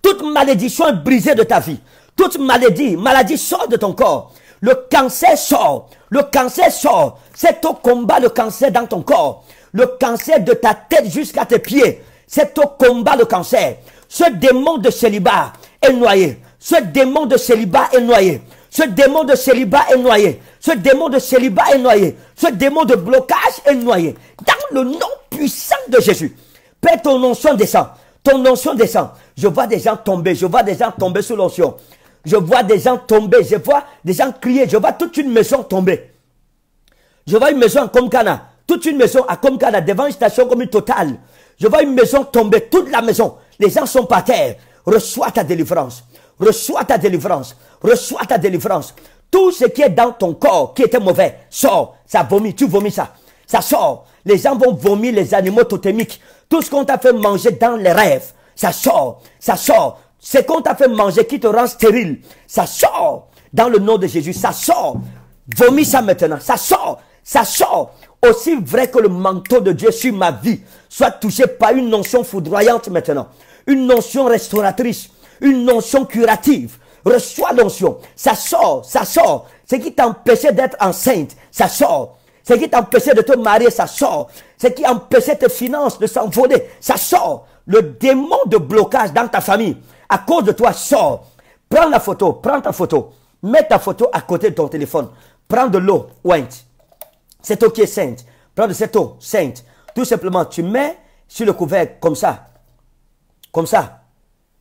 Toute malédiction est brisée de ta vie. Toute maladie, maladie sort de ton corps. Le cancer sort. Le cancer sort. Cette eau combat le cancer dans ton corps le cancer de ta tête jusqu'à tes pieds. C'est au combat le cancer. Ce démon de célibat est noyé. Ce démon de célibat est noyé. Ce démon de célibat est noyé. Ce démon de célibat est noyé. Ce démon de blocage est noyé. Dans le nom puissant de Jésus. Père, ton onction descend. Ton onction descend. Je vois des gens tomber. Je vois des gens tomber sous l'onction. Je vois des gens tomber. Je vois des gens crier. Je vois toute une maison tomber. Je vois une maison comme Cana toute une maison à comme devant la station comme une totale. Je vois une maison tomber, toute la maison. Les gens sont par terre. Reçois ta délivrance. Reçois ta délivrance. Reçois ta délivrance. Tout ce qui est dans ton corps qui était mauvais sort. Ça vomit. Tu vomis ça. Ça sort. Les gens vont vomir les animaux totémiques. Tout ce qu'on t'a fait manger dans les rêves, ça sort. Ça sort. Ce qu'on t'a fait manger qui te rend stérile, ça sort. Dans le nom de Jésus, ça sort. Vomis ça maintenant. Ça sort. Ça sort. Aussi vrai que le manteau de Dieu sur ma vie soit touché par une notion foudroyante maintenant, une notion restauratrice, une notion curative. Reçois l'onction. Ça sort, ça sort. Ce qui t'empêchait d'être enceinte, ça sort. Ce qui t'empêchait de te marier, ça sort. Ce qui empêchait tes finances de s'envoler, ça sort. Le démon de blocage dans ta famille, à cause de toi, sort. Prends la photo, prends ta photo. Mets ta photo à côté de ton téléphone. Prends de l'eau, oint. Cette eau qui est sainte. Prends de cette eau sainte. Tout simplement, tu mets sur le couvert comme ça. Comme ça.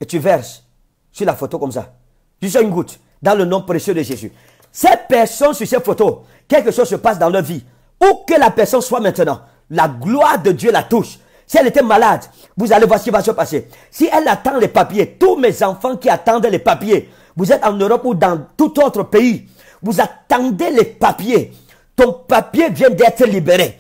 Et tu verses sur la photo comme ça. fais une goutte. Dans le nom précieux de Jésus. Ces personnes sur cette photo, quelque chose se passe dans leur vie. Où que la personne soit maintenant, la gloire de Dieu la touche. Si elle était malade, vous allez voir ce qui va se passer. Si elle attend les papiers, tous mes enfants qui attendent les papiers, vous êtes en Europe ou dans tout autre pays, vous attendez les papiers. Ton papier vient d'être libéré.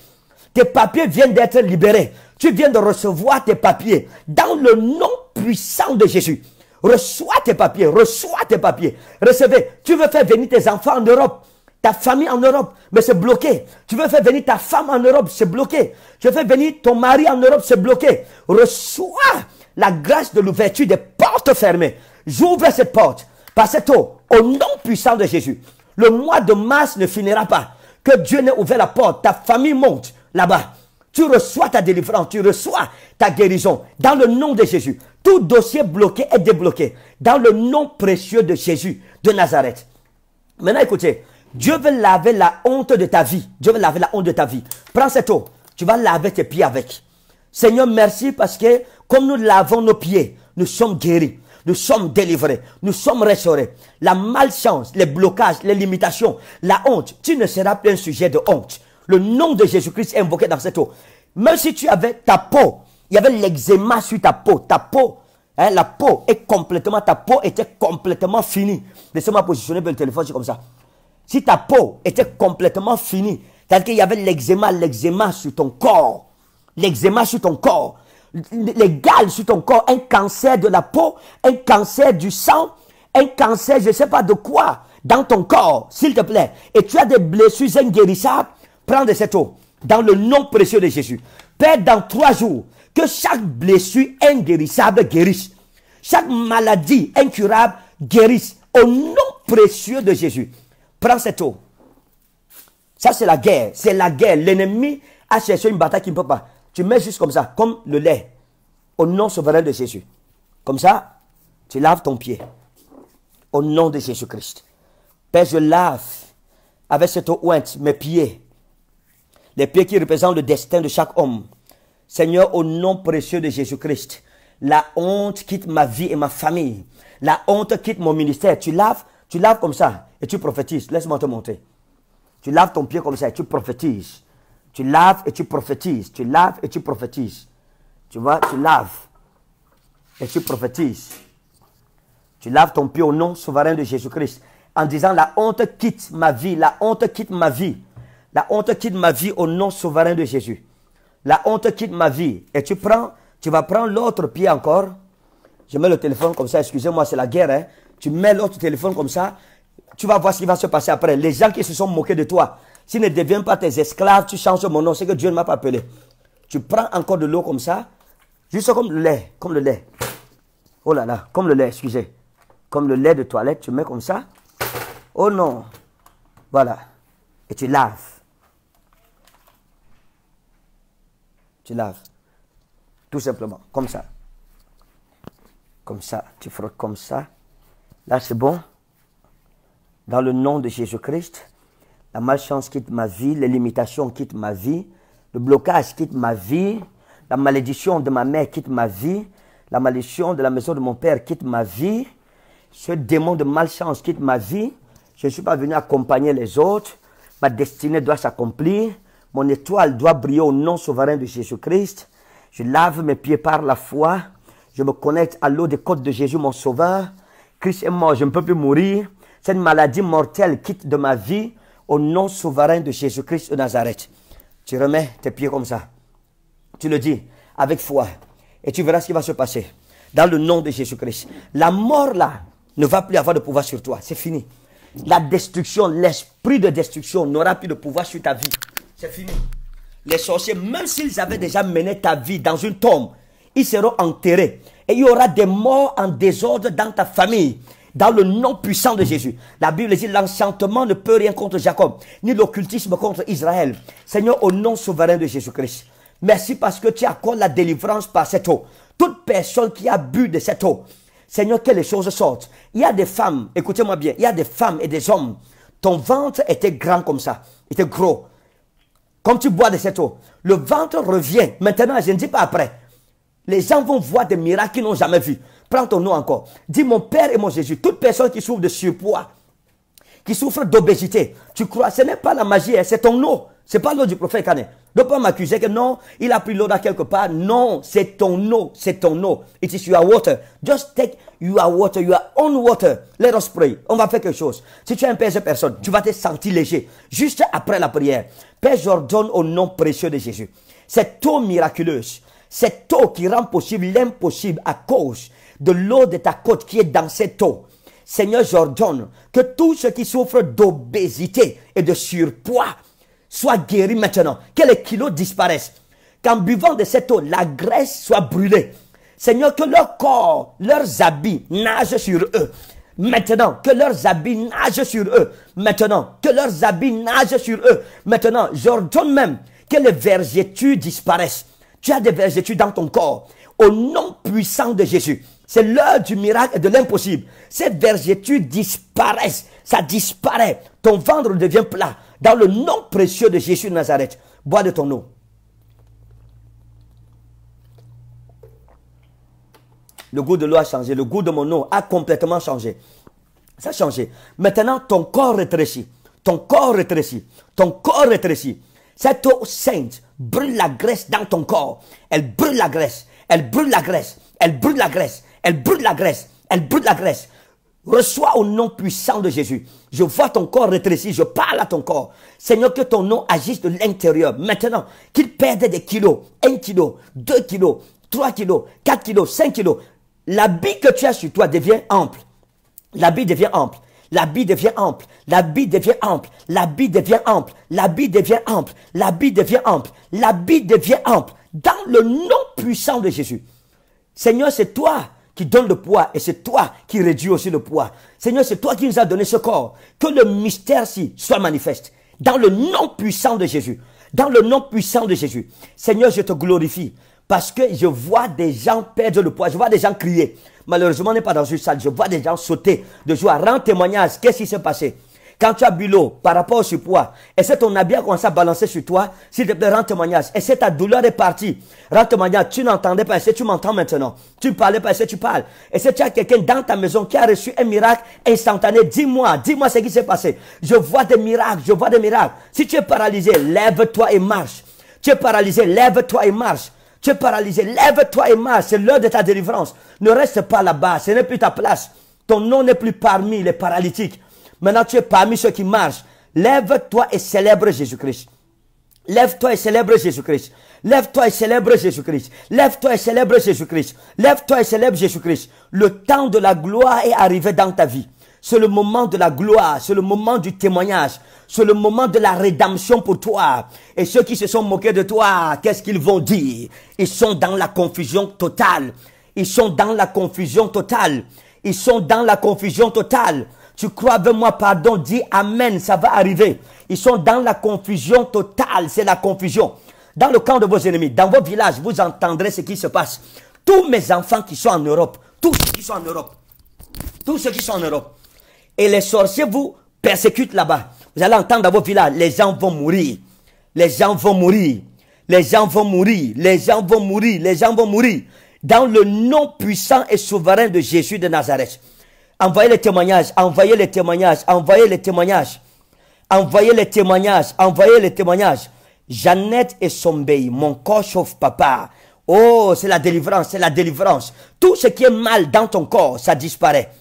Tes papiers viennent d'être libérés. Tu viens de recevoir tes papiers. Dans le nom puissant de Jésus. Reçois tes papiers. Reçois tes papiers. Recevez. Tu veux faire venir tes enfants en Europe ta famille en Europe, mais c'est bloqué. Tu veux faire venir ta femme en Europe, c'est bloqué. Tu veux faire venir ton mari en Europe, c'est bloqué. Reçois la grâce de l'ouverture des portes fermées. J'ouvre cette porte par cette eau, au nom puissant de Jésus. Le mois de mars ne finira pas que Dieu n'ait ouvert la porte, ta famille monte là-bas. Tu reçois ta délivrance, tu reçois ta guérison dans le nom de Jésus. Tout dossier bloqué est débloqué dans le nom précieux de Jésus de Nazareth. Maintenant, écoutez, Dieu veut laver la honte de ta vie. Dieu veut laver la honte de ta vie. Prends cette eau, tu vas laver tes pieds avec. Seigneur, merci parce que comme nous lavons nos pieds, nous sommes guéris. Nous sommes délivrés. Nous sommes restaurés. La malchance, les blocages, les limitations, la honte, tu ne seras plus un sujet de honte. Le nom de Jésus-Christ est invoqué dans cette eau. Même si tu avais ta peau, il y avait l'eczéma sur ta peau, ta peau, hein, la peau est complètement, ta peau était complètement finie. Laissez-moi positionner le téléphone, c'est comme ça. Si ta peau était complètement finie, c'est-à-dire qu'il y avait l'eczéma, l'eczéma sur ton corps, l'eczéma sur ton corps, les gales sur ton corps, un cancer de la peau, un cancer du sang, un cancer, je ne sais pas de quoi, dans ton corps, s'il te plaît, et tu as des blessures inguérissables, prends de cette eau, dans le nom précieux de Jésus. Père, dans trois jours, que chaque blessure inguérissable guérisse. Chaque maladie incurable guérisse. Au nom précieux de Jésus. Prends cette eau. Ça, c'est la guerre. C'est la guerre. L'ennemi a cherché une bataille qui ne peut pas tu mets juste comme ça, comme le lait, au nom souverain de Jésus. Comme ça, tu laves ton pied, au nom de Jésus-Christ. Père, je lave avec cette ointe mes pieds, les pieds qui représentent le destin de chaque homme. Seigneur, au nom précieux de Jésus-Christ, la honte quitte ma vie et ma famille. La honte quitte mon ministère. Tu laves, tu laves comme ça et tu prophétises. Laisse-moi te montrer. Tu laves ton pied comme ça et tu prophétises. Tu laves et tu prophétises. Tu laves et tu prophétises. Tu vois, tu laves et tu prophétises. Tu laves ton pied au nom souverain de Jésus-Christ en disant la honte quitte ma vie, la honte quitte ma vie. La honte quitte ma vie au nom souverain de Jésus. La honte quitte ma vie. Et tu prends, tu vas prendre l'autre pied encore. Je mets le téléphone comme ça, excusez-moi, c'est la guerre. Hein. Tu mets l'autre téléphone comme ça. Tu vas voir ce qui va se passer après. Les gens qui se sont moqués de toi, tu ne deviens pas tes esclaves, tu changes mon nom. C'est que Dieu ne m'a pas appelé. Tu prends encore de l'eau comme ça, juste comme le lait, comme le lait. Oh là là, comme le lait, excusez. Comme le lait de toilette, tu mets comme ça. Oh non. Voilà. Et tu laves. Tu laves. Tout simplement, comme ça. Comme ça. Tu frottes comme ça. Là, c'est bon. Dans le nom de Jésus-Christ. La malchance quitte ma vie, les limitations quittent ma vie, le blocage quitte ma vie, la malédiction de ma mère quitte ma vie, la malédiction de la maison de mon père quitte ma vie, ce démon de malchance quitte ma vie, je ne suis pas venu accompagner les autres, ma destinée doit s'accomplir, mon étoile doit briller au nom souverain de Jésus-Christ, je lave mes pieds par la foi, je me connecte à l'eau des côtes de Jésus, mon sauveur, Christ est mort, je ne peux plus mourir, cette maladie mortelle quitte de ma vie, au nom souverain de Jésus-Christ de Nazareth. Tu remets tes pieds comme ça. Tu le dis avec foi. Et tu verras ce qui va se passer. Dans le nom de Jésus-Christ. La mort là ne va plus avoir de pouvoir sur toi. C'est fini. La destruction, l'esprit de destruction n'aura plus de pouvoir sur ta vie. C'est fini. Les sorciers, même s'ils avaient déjà mené ta vie dans une tombe, ils seront enterrés. Et il y aura des morts en désordre dans ta famille dans le nom puissant de Jésus. La Bible dit l'enchantement ne peut rien contre Jacob, ni l'occultisme contre Israël. Seigneur, au nom souverain de Jésus-Christ, merci parce que tu accordes la délivrance par cette eau. Toute personne qui a bu de cette eau, Seigneur, que les choses sortent. Il y a des femmes, écoutez-moi bien, il y a des femmes et des hommes. Ton ventre était grand comme ça, était gros. Comme tu bois de cette eau, le ventre revient. Maintenant, je ne dis pas après. Les gens vont voir des miracles qu'ils n'ont jamais vus. Prends ton nom encore. Dis mon Père et mon Jésus. Toute personne qui souffre de surpoids, qui souffre d'obésité, tu crois, ce n'est pas la magie, hein, c'est ton Ce C'est pas l'eau du prophète Canet. Ne pas m'accuser que non, il a pris l'eau dans quelque part. Non, c'est ton eau, c'est ton eau. It is your water. Just take your water, your own water. Let us pray. On va faire quelque chose. Si tu es un père de personne, tu vas te sentir léger. Juste après la prière. Père, j'ordonne au nom précieux de Jésus. Cette eau miraculeuse, cette eau qui rend possible l'impossible à cause de l'eau de ta côte qui est dans cette eau. Seigneur, j'ordonne que tous ceux qui souffrent d'obésité et de surpoids soient guéri maintenant, que les kilos disparaissent, qu'en buvant de cette eau, la graisse soit brûlée. Seigneur, que leur corps, leurs habits nagent sur eux. Maintenant, que leurs habits nagent sur eux. Maintenant, que leurs habits nagent sur eux. Maintenant, j'ordonne même que les vergetures disparaissent. Tu as des vergetures dans ton corps. Au nom puissant de Jésus. C'est l'heure du miracle et de l'impossible. Cette vergétude disparaissent. Ça disparaît. Ton ventre devient plat. Dans le nom précieux de Jésus de Nazareth. Bois de ton eau. Le goût de l'eau a changé. Le goût de mon eau a complètement changé. Ça a changé. Maintenant, ton corps rétrécit. Ton corps rétrécit. Ton corps rétrécit. Cette eau sainte brûle la graisse dans ton corps. Elle brûle la graisse. Elle brûle la graisse. Elle brûle la graisse. Elle brûle la graisse. Elle brûle la graisse. Reçois au nom puissant de Jésus. Je vois ton corps rétrécir, je parle à ton corps. Seigneur, que ton nom agisse de l'intérieur. Maintenant, qu'il perde des kilos, Un kilo, deux kilos, trois kilos, quatre kilos, cinq kilos. L'habit que tu as sur toi devient ample. L'habit devient ample. L'habit devient ample. L'habit devient ample. L'habit devient ample. L'habit devient ample. L'habit devient ample. L'habit devient ample. Dans le nom puissant de Jésus. Seigneur, c'est toi qui donne le poids et c'est toi qui réduis aussi le poids. Seigneur, c'est toi qui nous as donné ce corps. Que le mystère-ci soit manifeste dans le nom puissant de Jésus. Dans le nom puissant de Jésus. Seigneur, je te glorifie parce que je vois des gens perdre le poids. Je vois des gens crier. Malheureusement, on n'est pas dans une salle. Je vois des gens sauter de joie. Rends témoignage. Qu'est-ce qui s'est passé? Quand tu as bu l'eau par rapport au surpoids, et c'est ton habit a commencé à balancer sur toi, s'il te plaît, rends témoignage. Et si ta douleur est partie. Rends témoignage. Tu n'entendais pas, et tu m'entends maintenant. Tu ne parlais pas, et tu parles. Et si tu as quelqu'un dans ta maison qui a reçu un miracle instantané, dis-moi, dis-moi ce qui s'est passé. Je vois des miracles, je vois des miracles. Si tu es paralysé, lève-toi et marche. Tu es paralysé, lève-toi et marche. Tu es paralysé, lève-toi et marche. C'est l'heure de ta délivrance. Ne reste pas là-bas, ce n'est plus ta place. Ton nom n'est plus parmi les paralytiques. Maintenant, tu es parmi ceux qui marchent. Lève-toi et célèbre Jésus-Christ. Lève-toi et célèbre Jésus-Christ. Lève-toi et célèbre Jésus-Christ. Lève-toi et célèbre Jésus-Christ. Lève-toi et célèbre Jésus-Christ. Le temps de la gloire est arrivé dans ta vie. C'est le moment de la gloire, c'est le moment du témoignage, c'est le moment de la rédemption pour toi. Et ceux qui se sont moqués de toi, qu'est-ce qu'ils vont dire Ils sont dans la confusion totale. Ils sont dans la confusion totale. Ils sont dans la confusion totale. Tu crois avec moi, pardon, dis Amen, ça va arriver. Ils sont dans la confusion totale, c'est la confusion. Dans le camp de vos ennemis, dans vos villages, vous entendrez ce qui se passe. Tous mes enfants qui sont en Europe, tous ceux qui sont en Europe, tous ceux qui sont en Europe, et les sorciers vous persécutent là-bas. Vous allez entendre dans vos villages, les gens vont mourir. Les gens vont mourir. Les gens vont mourir. Les gens vont mourir. Les gens vont mourir. Dans le nom puissant et souverain de Jésus de Nazareth. Envoyez les témoignages, envoyez les témoignages, envoyez les témoignages. Envoyez les témoignages, envoyez les témoignages. Jeannette et bébé, mon corps chauffe papa. Oh, c'est la délivrance, c'est la délivrance. Tout ce qui est mal dans ton corps, ça disparaît.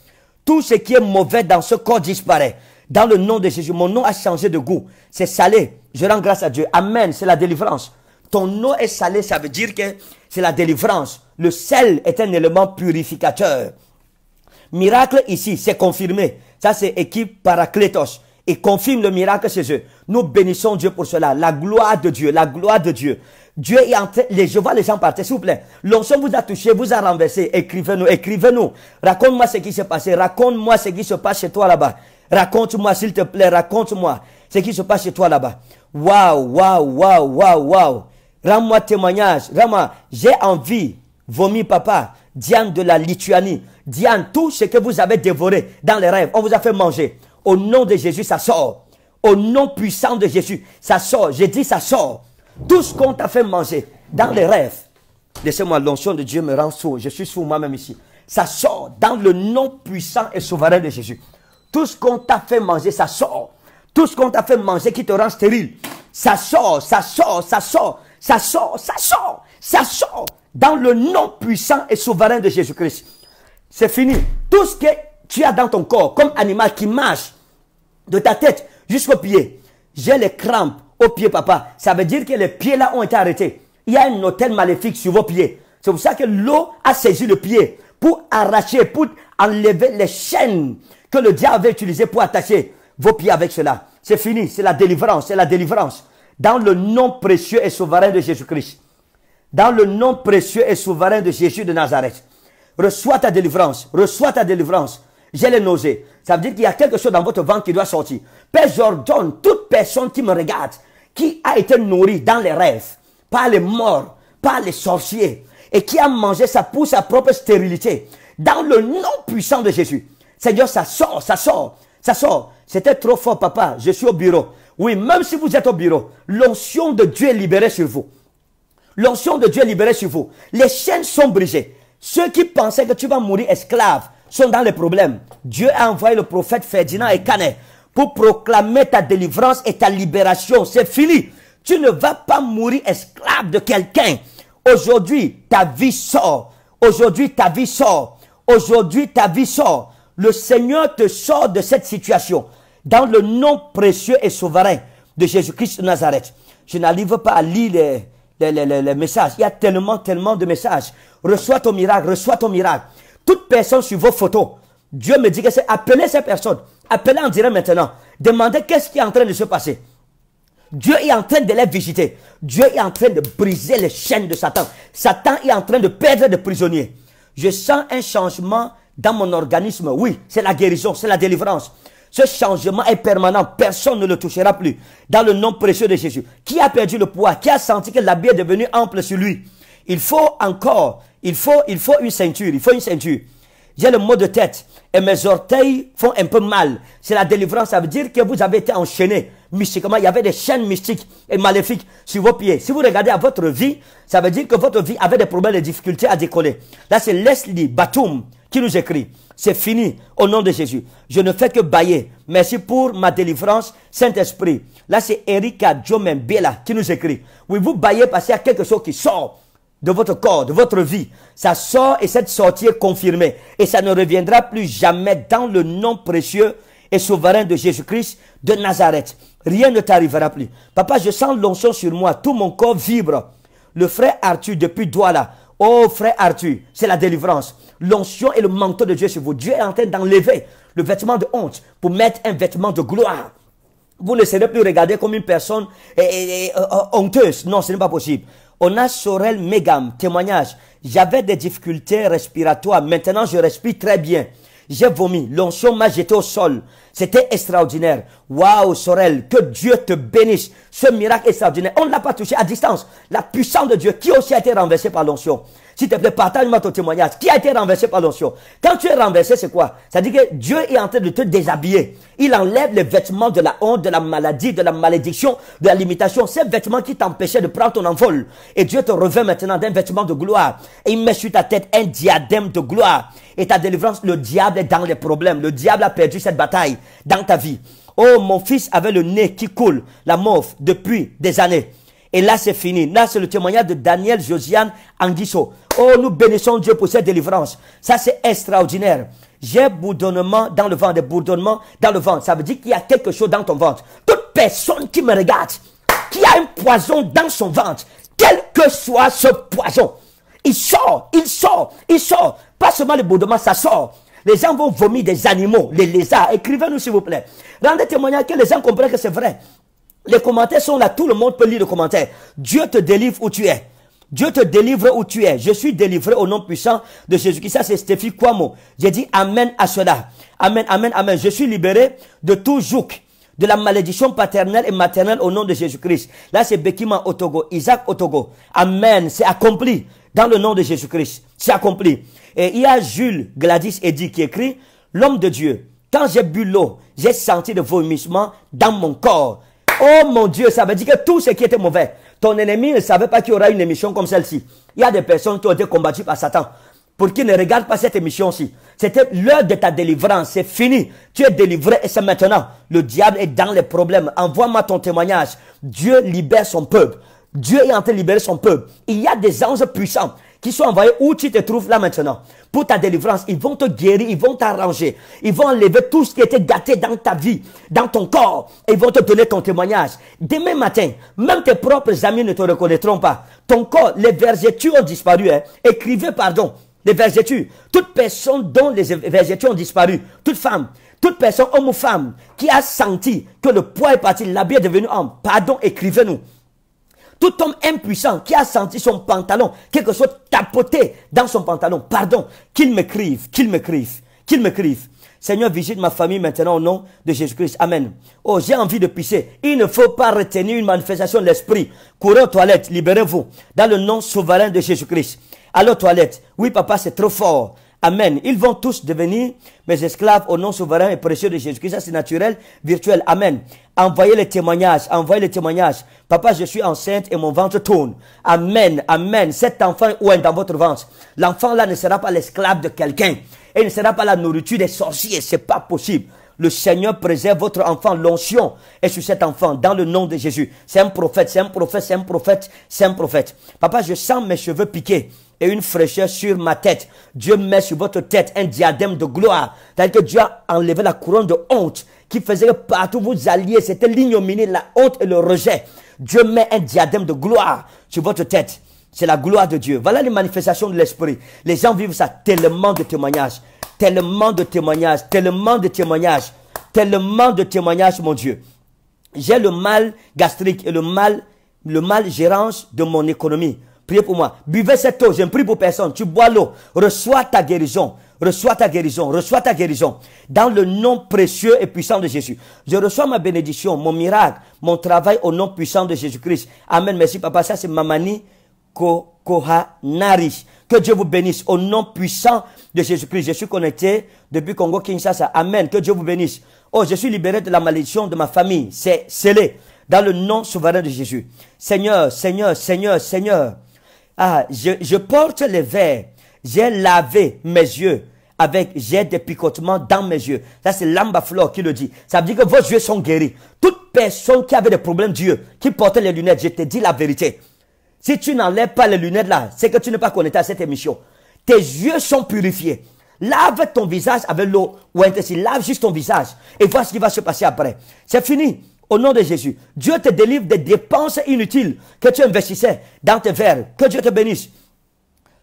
Tout ce qui est mauvais dans ce corps disparaît. Dans le nom de Jésus, mon nom a changé de goût. C'est salé. Je rends grâce à Dieu. Amen, c'est la délivrance. Ton nom est salé, ça veut dire que c'est la délivrance. Le sel est un élément purificateur. Miracle ici, c'est confirmé. Ça, c'est équipe paraclétos. Et confirme le miracle chez eux. Nous bénissons Dieu pour cela. La gloire de Dieu, la gloire de Dieu. Dieu est en train, je vois les gens partir, s'il vous plaît. L'onction vous a touché, vous a renversé. Écrivez-nous, écrivez-nous. Raconte-moi ce qui s'est passé. Raconte-moi ce qui se passe chez toi là-bas. Raconte-moi, s'il te plaît, raconte-moi ce qui se passe chez toi là-bas. Waouh, waouh, waouh, waouh, waouh. Rends-moi témoignage. Rends-moi, j'ai envie, Vomis papa. Diane de la Lituanie, Diane, tout ce que vous avez dévoré dans les rêves, on vous a fait manger. Au nom de Jésus, ça sort. Au nom puissant de Jésus, ça sort. J'ai dit, ça sort. Tout ce qu'on t'a fait manger dans les rêves, laissez-moi l'onction de Dieu me rend sourd. Je suis sourd moi-même ici. Ça sort dans le nom puissant et souverain de Jésus. Tout ce qu'on t'a fait manger, ça sort. Tout ce qu'on t'a fait manger qui te rend stérile, ça ça sort, ça sort, ça sort, ça sort, ça sort. Ça sort dans le nom puissant et souverain de Jésus-Christ. C'est fini. Tout ce que tu as dans ton corps, comme animal qui marche, de ta tête jusqu'aux pieds, j'ai les crampes aux pieds, papa. Ça veut dire que les pieds là ont été arrêtés. Il y a une hôtel maléfique sur vos pieds. C'est pour ça que l'eau a saisi le pied pour arracher, pour enlever les chaînes que le diable avait utilisées pour attacher vos pieds avec cela. C'est fini, c'est la délivrance, c'est la délivrance. Dans le nom précieux et souverain de Jésus-Christ dans le nom précieux et souverain de Jésus de Nazareth. Reçois ta délivrance, reçois ta délivrance. J'ai les nausées. Ça veut dire qu'il y a quelque chose dans votre ventre qui doit sortir. Père, j'ordonne toute personne qui me regarde, qui a été nourrie dans les rêves, par les morts, par les sorciers, et qui a mangé sa pour sa propre stérilité, dans le nom puissant de Jésus. Seigneur, ça sort, ça sort, ça sort. C'était trop fort, papa. Je suis au bureau. Oui, même si vous êtes au bureau, l'onction de Dieu est libérée sur vous. L'onction de Dieu est libérée sur vous. Les chaînes sont brisées. Ceux qui pensaient que tu vas mourir esclave sont dans les problèmes. Dieu a envoyé le prophète Ferdinand et Canet pour proclamer ta délivrance et ta libération. C'est fini. Tu ne vas pas mourir esclave de quelqu'un. Aujourd'hui, ta vie sort. Aujourd'hui, ta vie sort. Aujourd'hui, ta vie sort. Le Seigneur te sort de cette situation. Dans le nom précieux et souverain de Jésus-Christ de Nazareth. Je n'arrive pas à lire les, les messages, Il y a tellement, tellement de messages. Reçois ton miracle, reçois ton miracle. Toute personne sur vos photos, Dieu me dit que c'est appelez ces personnes. Appelez en direct maintenant. Demandez qu'est-ce qui est en train de se passer. Dieu est en train de les visiter. Dieu est en train de briser les chaînes de Satan. Satan est en train de perdre des prisonniers. Je sens un changement dans mon organisme. Oui, c'est la guérison, c'est la délivrance. Ce changement est permanent. Personne ne le touchera plus. Dans le nom précieux de Jésus. Qui a perdu le poids? Qui a senti que l'habit est devenu ample sur lui? Il faut encore, il faut, il faut une ceinture, il faut une ceinture. J'ai le mot de tête et mes orteils font un peu mal. C'est la délivrance. Ça veut dire que vous avez été enchaîné mystiquement. Il y avait des chaînes mystiques et maléfiques sur vos pieds. Si vous regardez à votre vie, ça veut dire que votre vie avait des problèmes, des difficultés à décoller. Là, c'est Leslie Batum qui nous écrit. C'est fini au nom de Jésus. Je ne fais que bailler. Merci pour ma délivrance, Saint-Esprit. Là, c'est Erika là qui nous écrit. Oui, vous baillez parce qu'il y a quelque chose qui sort de votre corps, de votre vie. Ça sort et cette sortie est confirmée. Et ça ne reviendra plus jamais dans le nom précieux et souverain de Jésus-Christ de Nazareth. Rien ne t'arrivera plus. Papa, je sens l'onction sur moi. Tout mon corps vibre. Le frère Arthur, depuis Douala, Oh frère Arthur, c'est la délivrance. L'onction et le manteau de Dieu sur vous. Dieu est en train d'enlever le vêtement de honte pour mettre un vêtement de gloire. Vous ne serez plus regardé comme une personne eh, eh, eh, honteuse. Non, ce n'est pas possible. On a Sorel Megam, témoignage. J'avais des difficultés respiratoires. Maintenant, je respire très bien. J'ai vomi. L'onction m'a jeté au sol. C'était extraordinaire. Waouh, Sorel, que Dieu te bénisse. Ce miracle extraordinaire, on ne l'a pas touché à distance. La puissance de Dieu qui aussi a été renversée par l'onction. S'il te plaît, partage-moi ton témoignage. Qui a été renversé par l'onction Quand tu es renversé, c'est quoi Ça dit que Dieu est en train de te déshabiller. Il enlève les vêtements de la honte, de la maladie, de la malédiction, de la limitation. Ces vêtements qui t'empêchaient de prendre ton envol. Et Dieu te revêt maintenant d'un vêtement de gloire. Et il met sur ta tête un diadème de gloire. Et ta délivrance, le diable est dans les problèmes. Le diable a perdu cette bataille dans ta vie. Oh, mon fils avait le nez qui coule, la morve, depuis des années. Et là, c'est fini. Là, c'est le témoignage de Daniel Josiane Anguisso. Oh, nous bénissons Dieu pour cette délivrance. Ça, c'est extraordinaire. J'ai bourdonnement dans le ventre, des bourdonnements dans le ventre. Ça veut dire qu'il y a quelque chose dans ton ventre. Toute personne qui me regarde, qui a un poison dans son ventre, quel que soit ce poison, il sort, il sort, il sort. Pas seulement le bourdonnement, ça sort. Les gens vont vomir des animaux, les lézards. Écrivez-nous, s'il vous plaît. Rendez témoignage que les gens comprennent que c'est vrai. Les commentaires sont là, tout le monde peut lire les commentaires. Dieu te délivre où tu es. Dieu te délivre où tu es. Je suis délivré au nom puissant de Jésus-Christ. Ça, c'est Stéphie Kwamo. J'ai dit Amen à cela. Amen, Amen, Amen. Je suis libéré de tout jouk, de la malédiction paternelle et maternelle au nom de Jésus-Christ. Là, c'est Bekima Otogo, Isaac Otogo. Amen. C'est accompli dans le nom de Jésus-Christ. C'est accompli. Et il y a Jules Gladys Eddy qui écrit, l'homme de Dieu, quand j'ai bu l'eau, j'ai senti le vomissement dans mon corps. Oh mon Dieu, ça veut dire que tout ce qui était mauvais, ton ennemi ne savait pas qu'il y aura une émission comme celle-ci. Il y a des personnes qui ont été combattues par Satan pour qu'ils ne regardent pas cette émission-ci. C'était l'heure de ta délivrance, c'est fini. Tu es délivré et c'est maintenant. Le diable est dans les problèmes. Envoie-moi ton témoignage. Dieu libère son peuple. Dieu est en train de libérer son peuple. Il y a des anges puissants qui sont envoyés où tu te trouves là maintenant pour ta délivrance. Ils vont te guérir, ils vont t'arranger. Ils vont enlever tout ce qui était gâté dans ta vie, dans ton corps. Et ils vont te donner ton témoignage. Demain matin, même tes propres amis ne te reconnaîtront pas. Ton corps, les vergetures ont disparu. Hein. Écrivez, pardon, les vergetures. Toute personne dont les vergetures ont disparu, toute femme, toute personne, homme ou femme, qui a senti que le poids est parti, l'habit est devenu homme, pardon, écrivez-nous. Tout homme impuissant qui a senti son pantalon, quelque chose tapoté dans son pantalon, pardon, qu'il m'écrive, qu'il m'écrive, qu'il m'écrive. Seigneur, visite ma famille maintenant au nom de Jésus-Christ. Amen. Oh, j'ai envie de pisser. Il ne faut pas retenir une manifestation de l'esprit. Courez aux toilettes, libérez-vous. Dans le nom souverain de Jésus-Christ. Allez aux toilettes. Oui, papa, c'est trop fort. Amen. Ils vont tous devenir mes esclaves au nom souverain et précieux de Jésus-Christ. Ça, c'est naturel, virtuel. Amen. Envoyez les témoignages. Envoyez les témoignages. Papa, je suis enceinte et mon ventre tourne. Amen. Amen. Cet enfant est est dans votre ventre. L'enfant-là ne sera pas l'esclave de quelqu'un. Et ne sera pas la nourriture des sorciers. C'est pas possible. Le Seigneur préserve votre enfant. L'onction est sur cet enfant dans le nom de Jésus. C'est un prophète, c'est un prophète, c'est un prophète, c'est un prophète. Papa, je sens mes cheveux piquer et une fraîcheur sur ma tête. Dieu met sur votre tête un diadème de gloire. C'est-à-dire que Dieu a enlevé la couronne de honte qui faisait que partout vos alliés. c'était l'ignominie, la honte et le rejet. Dieu met un diadème de gloire sur votre tête. C'est la gloire de Dieu. Voilà les manifestations de l'esprit. Les gens vivent ça tellement de témoignages, tellement de témoignages, tellement de témoignages, tellement de témoignages, mon Dieu. J'ai le mal gastrique et le mal, le mal gérance de mon économie. Priez pour moi. Buvez cette eau. Je ne prie pour personne. Tu bois l'eau. Reçois ta guérison. Reçois ta guérison. Reçois ta guérison. Dans le nom précieux et puissant de Jésus. Je reçois ma bénédiction, mon miracle, mon travail au nom puissant de Jésus-Christ. Amen. Merci, papa. Ça, c'est Mamani Kohanari. Que Dieu vous bénisse au nom puissant de Jésus-Christ. Je suis connecté depuis Congo Kinshasa. Amen. Que Dieu vous bénisse. Oh, je suis libéré de la malédiction de ma famille. C'est scellé dans le nom souverain de Jésus. Seigneur, Seigneur, Seigneur, Seigneur. Ah, je, porte les verres. J'ai lavé mes yeux avec j'ai des picotements dans mes yeux. Ça, c'est l'ambaflore qui le dit. Ça veut dire que vos yeux sont guéris. Toute personne qui avait des problèmes d'yeux, qui portait les lunettes, je te dis la vérité. Si tu n'enlèves pas les lunettes là, c'est que tu n'es pas connecté à cette émission. Tes yeux sont purifiés. Lave ton visage avec l'eau ou un Lave juste ton visage et vois ce qui va se passer après. C'est fini. Au nom de Jésus, Dieu te délivre des dépenses inutiles que tu investissais dans tes vers. Que Dieu te bénisse.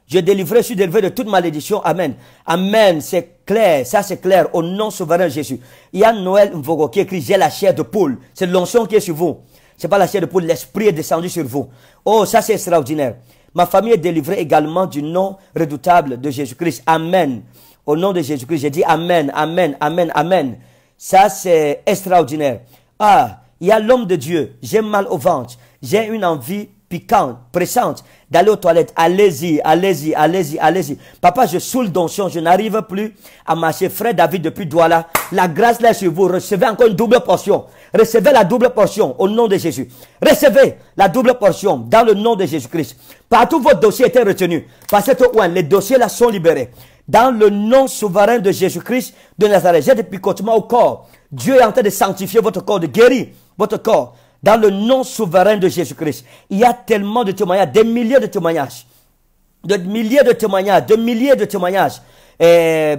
Je délivrerai, je suis délivré de toute malédiction. Amen. Amen. C'est clair. Ça, c'est clair. Au nom souverain de Jésus. Il y a Noël Mvogo qui écrit, j'ai la chair de poule. C'est l'onction qui est sur vous. C'est pas la chair de poule. L'esprit est descendu sur vous. Oh, ça, c'est extraordinaire. Ma famille est délivrée également du nom redoutable de Jésus-Christ. Amen. Au nom de Jésus-Christ, j'ai dit Amen, Amen, Amen, Amen. Ça, c'est extraordinaire. Ah, il y a l'homme de Dieu. J'ai mal au ventre. J'ai une envie piquante, pressante d'aller aux toilettes. Allez-y, allez-y, allez-y, allez-y. Papa, je saoule d'onction. Je n'arrive plus à marcher. Frère David, depuis Douala, la grâce là sur vous. Recevez encore une double portion. Recevez la double portion au nom de Jésus. Recevez la double portion dans le nom de Jésus-Christ. Partout votre dossier était retenu. Par cette les dossiers là sont libérés dans le nom souverain de Jésus-Christ de Nazareth. J'ai des picotements au corps, Dieu est en train de sanctifier votre corps, de guérir votre corps dans le nom souverain de Jésus-Christ. Il y a tellement de témoignages, des milliers de témoignages, de milliers de témoignages, de milliers de témoignages. Et,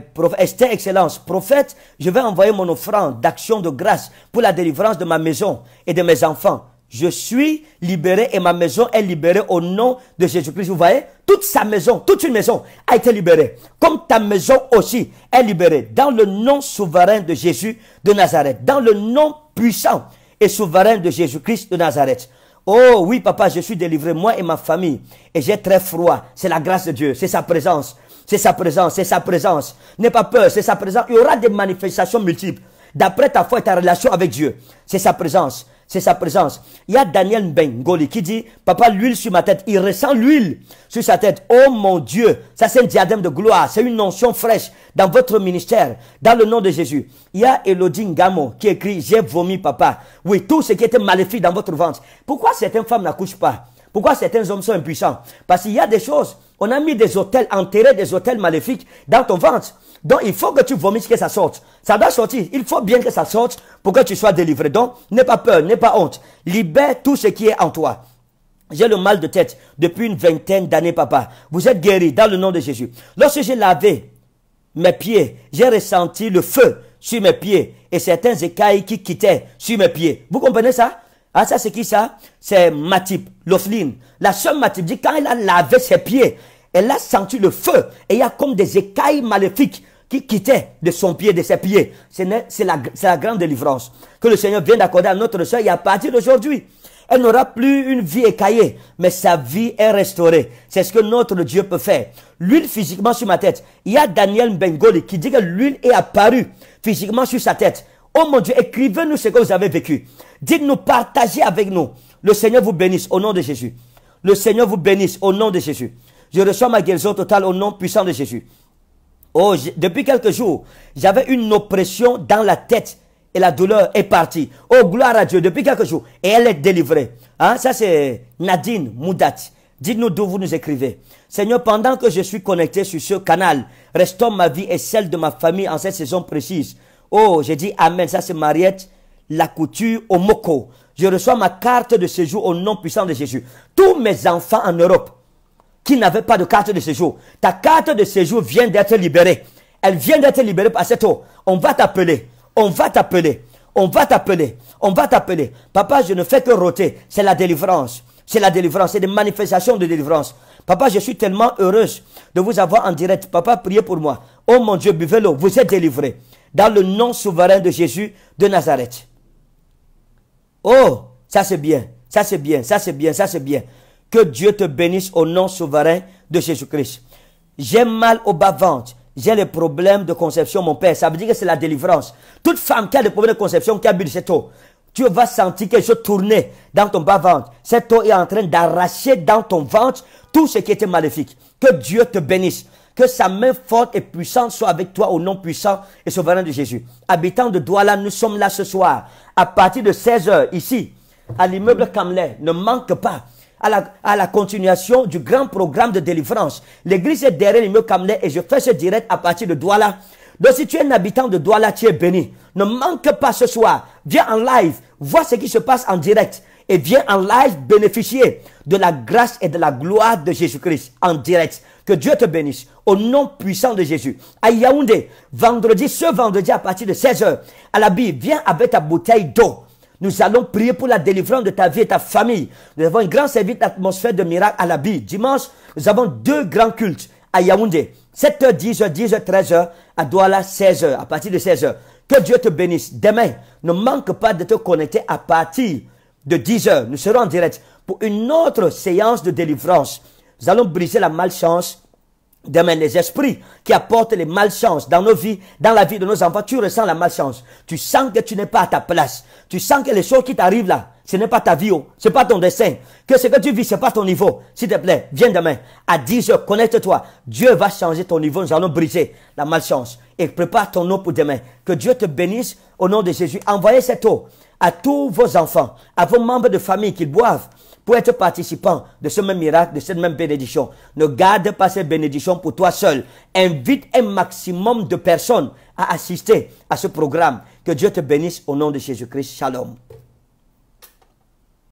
Excellence, prophète, je vais envoyer mon offrande d'action de grâce pour la délivrance de ma maison et de mes enfants. Je suis libéré et ma maison est libérée au nom de Jésus-Christ. Vous voyez, toute sa maison, toute une maison a été libérée. Comme ta maison aussi est libérée dans le nom souverain de Jésus de Nazareth, dans le nom puissant et souverain de Jésus-Christ de Nazareth. Oh oui, papa, je suis délivré, moi et ma famille. Et j'ai très froid. C'est la grâce de Dieu, c'est sa présence. C'est sa présence, c'est sa présence. N'aie pas peur, c'est sa présence. Il y aura des manifestations multiples. D'après ta foi et ta relation avec Dieu, c'est sa présence c'est sa présence. Il y a Daniel Bengoli qui dit, papa, l'huile sur ma tête. Il ressent l'huile sur sa tête. Oh mon Dieu, ça c'est un diadème de gloire, c'est une notion fraîche dans votre ministère, dans le nom de Jésus. Il y a Elodie Ngamo qui écrit, j'ai vomi papa. Oui, tout ce qui était maléfique dans votre ventre. Pourquoi certaines femmes n'accouchent pas pourquoi certains hommes sont impuissants Parce qu'il y a des choses. On a mis des hôtels, enterrés, des hôtels maléfiques dans ton ventre. Donc, il faut que tu vomisses, que ça sorte. Ça doit sortir. Il faut bien que ça sorte pour que tu sois délivré. Donc, n'aie pas peur, n'aie pas honte. Libère tout ce qui est en toi. J'ai le mal de tête depuis une vingtaine d'années, papa. Vous êtes guéri dans le nom de Jésus. Lorsque j'ai lavé mes pieds, j'ai ressenti le feu sur mes pieds et certains écailles qui quittaient sur mes pieds. Vous comprenez ça? Ah, ça, c'est qui ça? C'est Matip, l'offline. La sœur Matip dit, quand elle a lavé ses pieds, elle a senti le feu et il y a comme des écailles maléfiques qui quittaient de son pied, de ses pieds. C'est la, la, grande délivrance que le Seigneur vient d'accorder à notre soeur et à partir d'aujourd'hui. Elle n'aura plus une vie écaillée, mais sa vie est restaurée. C'est ce que notre Dieu peut faire. L'huile physiquement sur ma tête. Il y a Daniel Bengoli qui dit que l'huile est apparue physiquement sur sa tête. Oh mon Dieu, écrivez-nous ce que vous avez vécu. Dites-nous, partagez avec nous. Le Seigneur vous bénisse au nom de Jésus. Le Seigneur vous bénisse au nom de Jésus. Je reçois ma guérison totale au nom puissant de Jésus. Oh, depuis quelques jours, j'avais une oppression dans la tête et la douleur est partie. Oh, gloire à Dieu, depuis quelques jours. Et elle est délivrée. Hein? Ça, c'est Nadine Moudat. Dites-nous d'où vous nous écrivez. Seigneur, pendant que je suis connecté sur ce canal, restons ma vie et celle de ma famille en cette saison précise. Oh, j'ai dit Amen. Ça, c'est Mariette la couture au Moko. Je reçois ma carte de séjour au nom puissant de Jésus. Tous mes enfants en Europe, qui n'avait pas de carte de séjour. Ta carte de séjour vient d'être libérée. Elle vient d'être libérée par cette eau. On va t'appeler. On va t'appeler. On va t'appeler. On va t'appeler. Papa, je ne fais que rôter. C'est la délivrance. C'est la délivrance. C'est des manifestations de délivrance. Papa, je suis tellement heureuse de vous avoir en direct. Papa, priez pour moi. Oh mon Dieu, buvez l'eau. Vous êtes délivré. Dans le nom souverain de Jésus de Nazareth. Oh, ça c'est bien. Ça c'est bien. Ça c'est bien. Ça c'est bien. Que Dieu te bénisse au nom souverain de Jésus-Christ. J'ai mal au bas-ventre. J'ai les problèmes de conception, mon père. Ça veut dire que c'est la délivrance. Toute femme qui a des problèmes de conception, qui a bu de cette eau, tu vas sentir quelque chose tourner dans ton bas-ventre. Cette eau est en train d'arracher dans ton ventre tout ce qui était maléfique. Que Dieu te bénisse. Que sa main forte et puissante soit avec toi au nom puissant et souverain de Jésus. Habitants de Douala, nous sommes là ce soir à partir de 16h ici à l'immeuble Kamelé, Ne manque pas à la, à la continuation du grand programme de délivrance. L'église est derrière les murs et je fais ce direct à partir de Douala. Donc si tu es un habitant de Douala, tu es béni. Ne manque pas ce soir. Viens en live, vois ce qui se passe en direct. Et viens en live bénéficier de la grâce et de la gloire de Jésus-Christ en direct. Que Dieu te bénisse au nom puissant de Jésus. À Yaoundé, vendredi, ce vendredi à partir de 16h, à la Bible, viens avec ta bouteille d'eau nous allons prier pour la délivrance de ta vie et ta famille. Nous avons une grande servite atmosphère de miracle à la Bible. Dimanche, nous avons deux grands cultes à Yaoundé. 7h, 10h, 10h, 13h, à Douala, 16h, à partir de 16h. Que Dieu te bénisse. Demain, ne manque pas de te connecter à partir de 10h. Nous serons en direct pour une autre séance de délivrance. Nous allons briser la malchance, Demain, les esprits qui apportent les malchances dans nos vies, dans la vie de nos enfants, tu ressens la malchance. Tu sens que tu n'es pas à ta place. Tu sens que les choses qui t'arrivent là, ce n'est pas ta vie, oh. ce n'est pas ton destin. Que ce que tu vis, ce n'est pas ton niveau. S'il te plaît, viens demain. À 10 heures, connecte-toi. Dieu va changer ton niveau. Nous allons briser la malchance. Et prépare ton eau pour demain. Que Dieu te bénisse au nom de Jésus. Envoyez cette eau à tous vos enfants, à vos membres de famille qu'ils boivent pour être participant de ce même miracle, de cette même bénédiction. Ne garde pas ces bénédictions pour toi seul. Invite un maximum de personnes à assister à ce programme. Que Dieu te bénisse au nom de Jésus-Christ. Shalom.